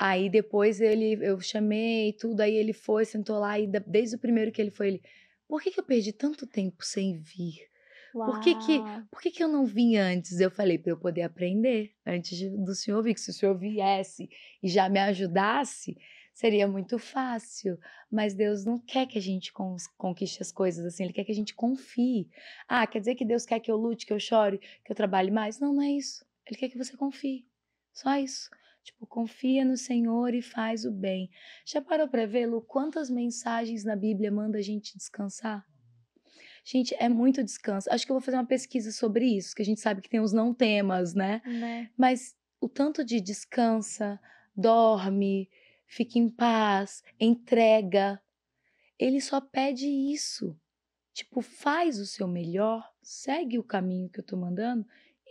Aí depois ele, eu chamei tudo, aí ele foi, sentou lá, e desde o primeiro que ele foi, ele, por que, que eu perdi tanto tempo sem vir? Uau. Por que que, por que que eu não vim antes? Eu falei para eu poder aprender antes do senhor vir, que se o senhor viesse e já me ajudasse, seria muito fácil, mas Deus não quer que a gente conquiste as coisas assim, Ele quer que a gente confie. Ah, quer dizer que Deus quer que eu lute, que eu chore, que eu trabalhe mais? Não, não é isso. Ele quer que você confie. Só isso. Tipo, confia no Senhor e faz o bem. Já parou para ver, Lu, quantas mensagens na Bíblia manda a gente descansar? Gente, é muito descanso. Acho que eu vou fazer uma pesquisa sobre isso, que a gente sabe que tem os não temas, né? né? Mas o tanto de descansa, dorme, fica em paz, entrega. Ele só pede isso. Tipo, faz o seu melhor, segue o caminho que eu tô mandando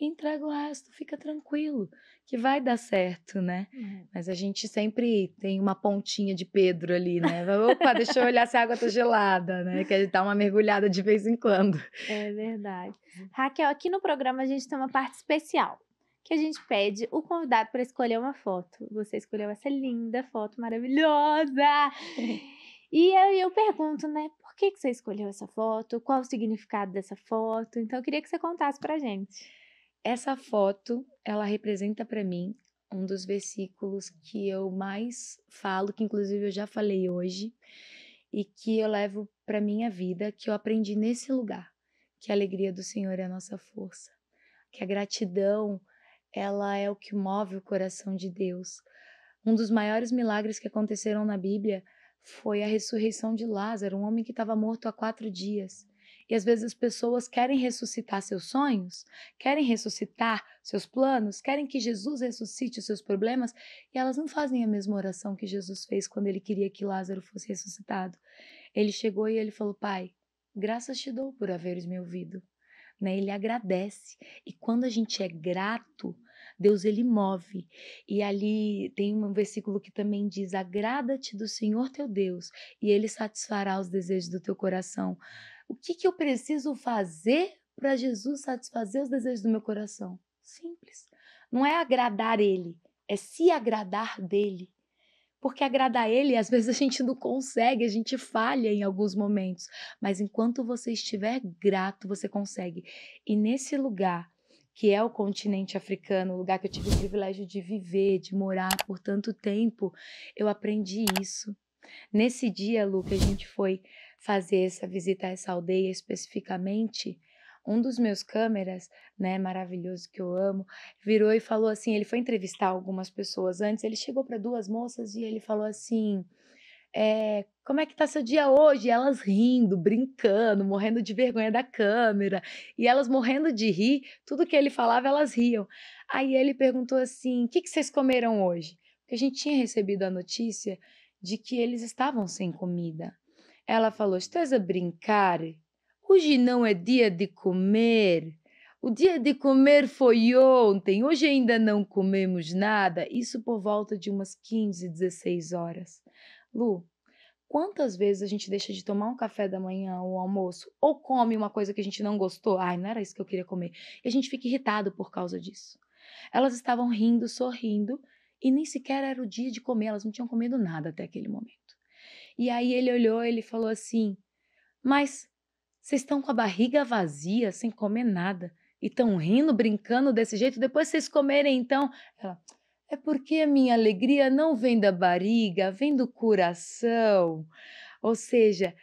entrega o resto, fica tranquilo, que vai dar certo, né? Uhum. Mas a gente sempre tem uma pontinha de Pedro ali, né? Opa, deixa eu olhar se a água tá gelada, né? Que a gente dá uma mergulhada de vez em quando. É verdade. Raquel, aqui no programa a gente tem uma parte especial, que a gente pede o convidado para escolher uma foto. Você escolheu essa linda foto maravilhosa! E eu, eu pergunto, né, por que, que você escolheu essa foto? Qual o significado dessa foto? Então, eu queria que você contasse pra gente. Essa foto, ela representa para mim um dos versículos que eu mais falo, que inclusive eu já falei hoje, e que eu levo para minha vida, que eu aprendi nesse lugar, que a alegria do Senhor é a nossa força, que a gratidão, ela é o que move o coração de Deus. Um dos maiores milagres que aconteceram na Bíblia foi a ressurreição de Lázaro, um homem que estava morto há quatro dias. E às vezes as pessoas querem ressuscitar seus sonhos, querem ressuscitar seus planos, querem que Jesus ressuscite os seus problemas, e elas não fazem a mesma oração que Jesus fez quando ele queria que Lázaro fosse ressuscitado. Ele chegou e ele falou: Pai, graças te dou por haveres me ouvido. Né? Ele agradece. E quando a gente é grato, Deus ele move. E ali tem um versículo que também diz: Agrada-te do Senhor teu Deus, e ele satisfará os desejos do teu coração. O que, que eu preciso fazer para Jesus satisfazer os desejos do meu coração? Simples. Não é agradar Ele, é se agradar dele. Porque agradar Ele, às vezes a gente não consegue, a gente falha em alguns momentos. Mas enquanto você estiver grato, você consegue. E nesse lugar que é o continente africano, o lugar que eu tive o privilégio de viver, de morar por tanto tempo, eu aprendi isso. Nesse dia, Luca, a gente foi fazer essa visita a essa aldeia especificamente, um dos meus câmeras, né, maravilhoso que eu amo, virou e falou assim, ele foi entrevistar algumas pessoas antes, ele chegou para duas moças e ele falou assim, é, como é que tá seu dia hoje? E elas rindo, brincando, morrendo de vergonha da câmera, e elas morrendo de rir, tudo que ele falava elas riam. Aí ele perguntou assim, o que, que vocês comeram hoje? Porque a gente tinha recebido a notícia de que eles estavam sem comida. Ela falou: Estás a brincar? Hoje não é dia de comer. O dia de comer foi ontem. Hoje ainda não comemos nada. Isso por volta de umas 15, 16 horas. Lu, Quantas vezes a gente deixa de tomar um café da manhã ou um almoço ou come uma coisa que a gente não gostou? Ai, não era isso que eu queria comer. E a gente fica irritado por causa disso. Elas estavam rindo, sorrindo e nem sequer era o dia de comer, elas não tinham comido nada até aquele momento. E aí ele olhou, ele falou assim: "Mas vocês estão com a barriga vazia, sem comer nada, e estão rindo, brincando desse jeito, depois vocês comerem então". Ela: "É porque a minha alegria não vem da barriga, vem do coração". Ou seja,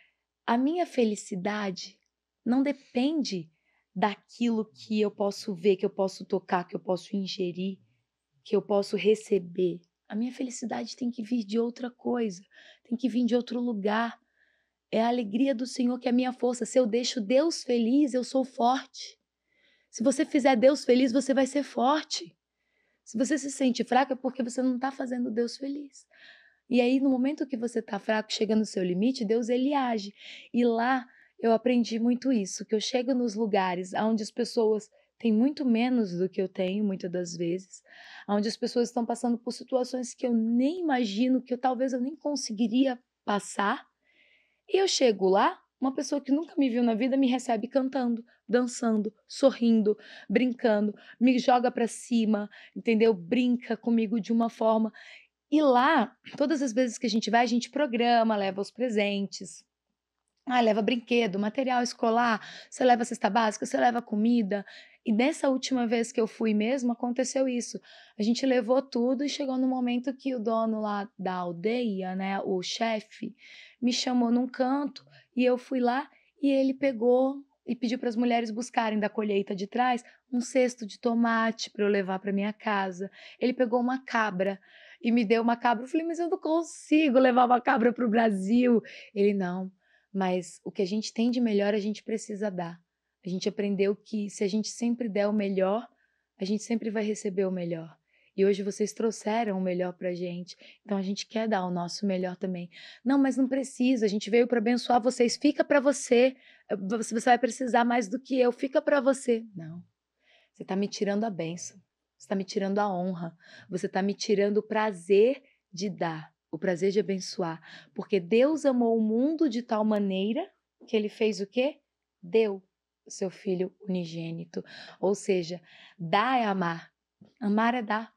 a minha felicidade não depende daquilo que eu posso ver, que eu posso tocar, que eu posso ingerir, que eu posso receber. A minha felicidade tem que vir de outra coisa, tem que vir de outro lugar. É a alegria do Senhor que é a minha força. Se eu deixo Deus feliz, eu sou forte. Se você fizer Deus feliz, você vai ser forte. Se você se sente fraco, é porque você não está fazendo Deus feliz. E aí, no momento que você está fraco, chegando no seu limite, Deus ele age. E lá eu aprendi muito isso, que eu chego nos lugares onde as pessoas tem muito menos do que eu tenho, muitas das vezes, onde as pessoas estão passando por situações que eu nem imagino, que eu, talvez eu nem conseguiria passar. E eu chego lá, uma pessoa que nunca me viu na vida me recebe cantando, dançando, sorrindo, brincando, me joga para cima, entendeu? Brinca comigo de uma forma. E lá, todas as vezes que a gente vai, a gente programa, leva os presentes, ah, leva brinquedo, material escolar, você leva cesta básica, você leva comida. E nessa última vez que eu fui mesmo, aconteceu isso. A gente levou tudo e chegou no momento que o dono lá da aldeia, né, o chefe, me chamou num canto e eu fui lá e ele pegou e pediu para as mulheres buscarem da colheita de trás um cesto de tomate para eu levar para minha casa. Ele pegou uma cabra e me deu uma cabra. Eu falei, mas eu não consigo levar uma cabra para o Brasil. Ele, não, mas o que a gente tem de melhor a gente precisa dar. A gente aprendeu que se a gente sempre der o melhor, a gente sempre vai receber o melhor. E hoje vocês trouxeram o melhor pra gente. Então a gente quer dar o nosso melhor também. Não, mas não precisa. A gente veio para abençoar vocês. Fica para você. Você vai precisar mais do que eu. Fica para você. Não. Você tá me tirando a benção. Você tá me tirando a honra. Você tá me tirando o prazer de dar, o prazer de abençoar, porque Deus amou o mundo de tal maneira que ele fez o quê? Deu seu filho unigênito. Ou seja, dar é amar. Amar é dar.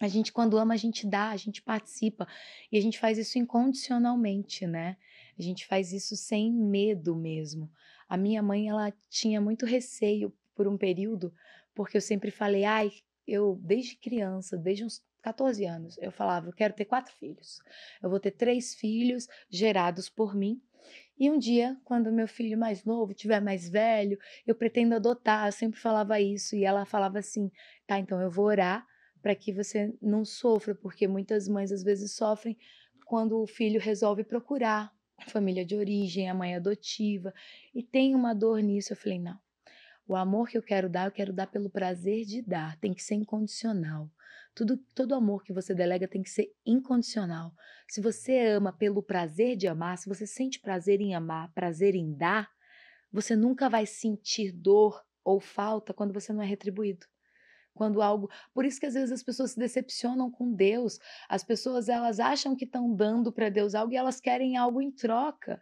A gente, quando ama, a gente dá, a gente participa. E a gente faz isso incondicionalmente, né? A gente faz isso sem medo mesmo. A minha mãe, ela tinha muito receio por um período, porque eu sempre falei, ai, eu, desde criança, desde uns 14 anos, eu falava, eu quero ter quatro filhos. Eu vou ter três filhos gerados por mim e um dia, quando meu filho mais novo tiver mais velho, eu pretendo adotar. Eu sempre falava isso e ela falava assim: tá, então eu vou orar para que você não sofra, porque muitas mães às vezes sofrem quando o filho resolve procurar a família de origem, a mãe adotiva, e tem uma dor nisso. Eu falei: não, o amor que eu quero dar, eu quero dar pelo prazer de dar, tem que ser incondicional. Tudo, todo amor que você delega tem que ser incondicional. Se você ama pelo prazer de amar, se você sente prazer em amar, prazer em dar, você nunca vai sentir dor ou falta quando você não é retribuído. Quando algo, por isso que às vezes as pessoas se decepcionam com Deus. As pessoas elas acham que estão dando para Deus algo e elas querem algo em troca.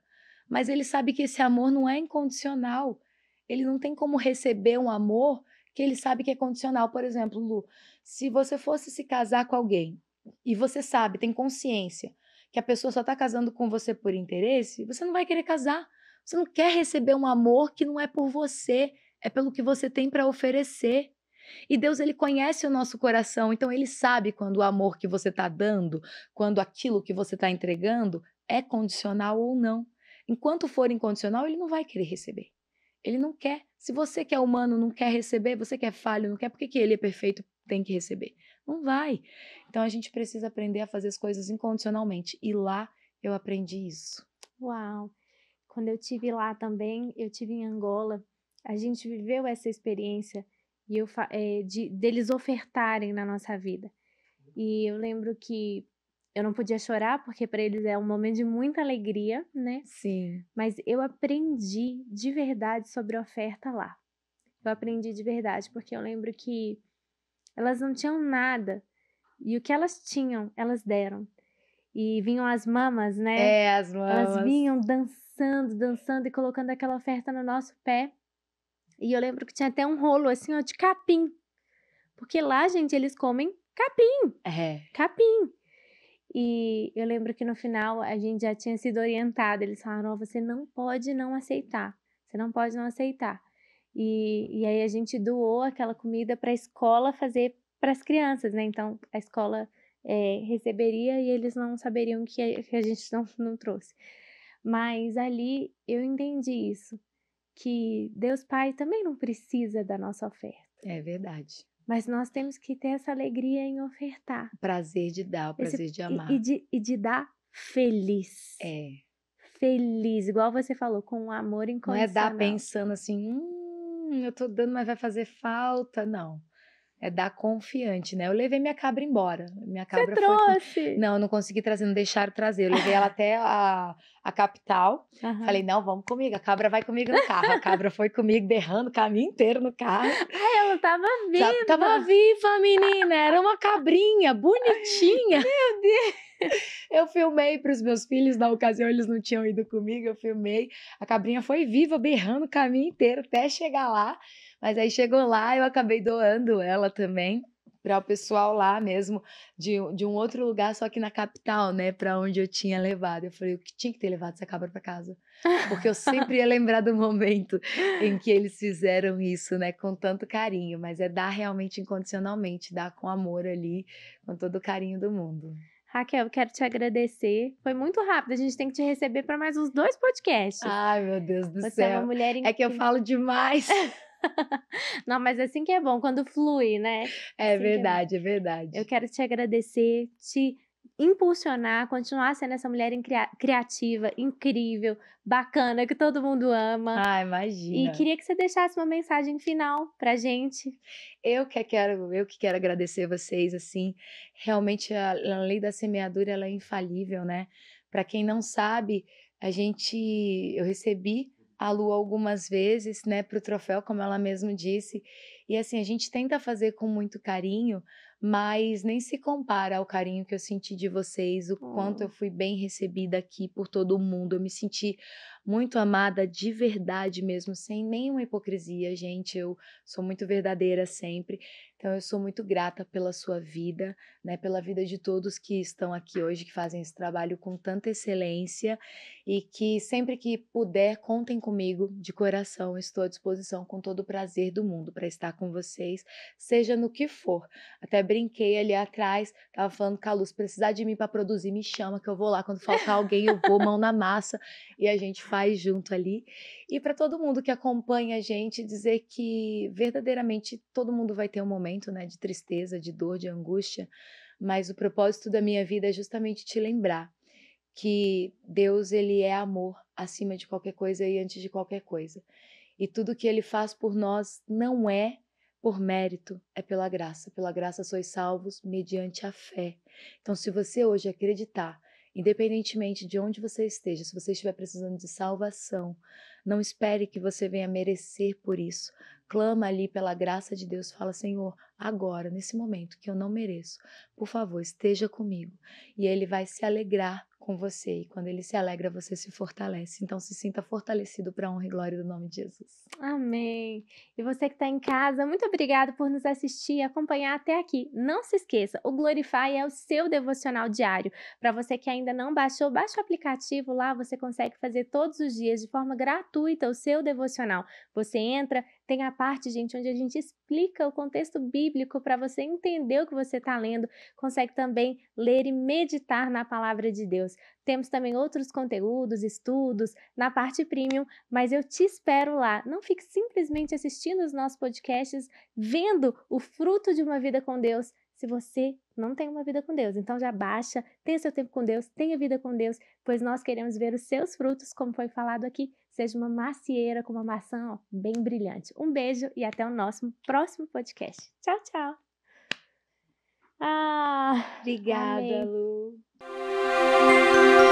Mas ele sabe que esse amor não é incondicional. Ele não tem como receber um amor que ele sabe que é condicional. Por exemplo, Lu, se você fosse se casar com alguém e você sabe, tem consciência, que a pessoa só está casando com você por interesse, você não vai querer casar. Você não quer receber um amor que não é por você, é pelo que você tem para oferecer. E Deus ele conhece o nosso coração, então ele sabe quando o amor que você está dando, quando aquilo que você está entregando é condicional ou não. Enquanto for incondicional, ele não vai querer receber. Ele não quer. Se você que é humano não quer receber, você que é falho não quer, por que, que ele é perfeito tem que receber? Não vai. Então a gente precisa aprender a fazer as coisas incondicionalmente. E lá eu aprendi isso. Uau! Quando eu tive lá também, eu tive em Angola, a gente viveu essa experiência e eu, é, de deles ofertarem na nossa vida. E eu lembro que eu não podia chorar porque para eles é um momento de muita alegria, né? Sim. Mas eu aprendi de verdade sobre oferta lá. Eu aprendi de verdade porque eu lembro que elas não tinham nada e o que elas tinham, elas deram. E vinham as mamas, né? É, as mamas. Elas vinham dançando, dançando e colocando aquela oferta no nosso pé. E eu lembro que tinha até um rolo assim, ó, de capim. Porque lá, gente, eles comem capim. É. Capim. E eu lembro que no final a gente já tinha sido orientado. Eles falaram: oh, você não pode não aceitar. Você não pode não aceitar. E, e aí a gente doou aquela comida para a escola fazer para as crianças, né? Então a escola é, receberia e eles não saberiam que a, que a gente não, [laughs] não trouxe. Mas ali eu entendi isso, que Deus Pai também não precisa da nossa oferta. É verdade. Mas nós temos que ter essa alegria em ofertar. prazer de dar, o prazer Esse, de amar. E, e, de, e de dar feliz. É. Feliz, igual você falou, com amor incondicional. Não é dar pensando assim, hum, eu tô dando, mas vai fazer falta. Não. É dar confiante, né? Eu levei minha cabra embora. Minha cabra Você foi... trouxe? Não, eu não consegui trazer, não deixaram trazer. Eu levei ela até a, a capital. Uhum. Falei, não, vamos comigo. A cabra vai comigo no carro. A cabra foi comigo, berrando o caminho inteiro no carro. Ah, ela tava tá, viva. tava viva, menina. Era uma cabrinha, bonitinha. [laughs] Meu Deus. Eu filmei para os meus filhos, na ocasião eles não tinham ido comigo, eu filmei. A cabrinha foi viva, berrando o caminho inteiro até chegar lá. Mas aí chegou lá, eu acabei doando ela também para o pessoal lá mesmo, de, de um outro lugar, só que na capital, né? Para onde eu tinha levado. Eu falei, eu tinha que ter levado essa cabra para casa. Porque eu sempre ia lembrar do momento em que eles fizeram isso, né? Com tanto carinho. Mas é dar realmente incondicionalmente, dar com amor ali, com todo o carinho do mundo. Raquel, quero te agradecer. Foi muito rápido. A gente tem que te receber para mais uns dois podcasts. Ai, meu Deus do Você céu. Você é uma mulher incrível. É que eu falo demais. [laughs] [laughs] Não, mas assim que é bom, quando flui, né? É assim é verdade, é, é verdade. Eu quero te agradecer, te impulsionar, continuar sendo essa mulher criativa, incrível, bacana, que todo mundo ama. Ah, imagina. E queria que você deixasse uma mensagem final pra gente. Eu que quero, eu que quero agradecer vocês assim. Realmente a, a lei da semeadura ela é infalível, né? Para quem não sabe, a gente eu recebi a Lu algumas vezes, né, para o troféu, como ela mesmo disse. E assim, a gente tenta fazer com muito carinho, mas nem se compara ao carinho que eu senti de vocês, o hum. quanto eu hum. fui bem recebida aqui por todo mundo. Eu me senti muito amada de verdade mesmo, sem nenhuma hipocrisia, gente. Eu sou muito verdadeira sempre. Então eu sou muito grata pela sua vida, né, pela vida de todos que estão aqui hoje, que fazem esse trabalho com tanta excelência e que sempre que puder, contem comigo de coração. Estou à disposição com todo o prazer do mundo para estar com vocês, seja no que for. Até brinquei ali atrás, tava falando com a Luz, precisar de mim para produzir, me chama que eu vou lá quando faltar alguém, eu vou mão na massa e a gente faz junto ali. E para todo mundo que acompanha a gente, dizer que verdadeiramente todo mundo vai ter um momento né, de tristeza, de dor, de angústia, mas o propósito da minha vida é justamente te lembrar que Deus ele é amor acima de qualquer coisa e antes de qualquer coisa. E tudo que ele faz por nós não é por mérito, é pela graça. Pela graça sois salvos mediante a fé. Então, se você hoje acreditar Independentemente de onde você esteja, se você estiver precisando de salvação, não espere que você venha merecer por isso. Clama ali pela graça de Deus, fala: Senhor, agora, nesse momento que eu não mereço, por favor, esteja comigo. E Ele vai se alegrar com você. E quando ele se alegra, você se fortalece. Então se sinta fortalecido para a honra e glória do nome de Jesus. Amém. E você que está em casa, muito obrigado por nos assistir e acompanhar até aqui. Não se esqueça, o Glorify é o seu devocional diário. Para você que ainda não baixou, baixa o aplicativo lá, você consegue fazer todos os dias de forma gratuita o seu devocional. Você entra, tem a parte, gente, onde a gente explica o contexto bíblico para você entender o que você está lendo. Consegue também ler e meditar na palavra de Deus temos também outros conteúdos, estudos na parte premium, mas eu te espero lá. Não fique simplesmente assistindo os nossos podcasts, vendo o fruto de uma vida com Deus, se você não tem uma vida com Deus. Então já baixa, tenha seu tempo com Deus, tenha vida com Deus, pois nós queremos ver os seus frutos, como foi falado aqui. Seja uma macieira com uma maçã ó, bem brilhante. Um beijo e até o nosso próximo podcast. Tchau, tchau! Ah, obrigada, Lu. Música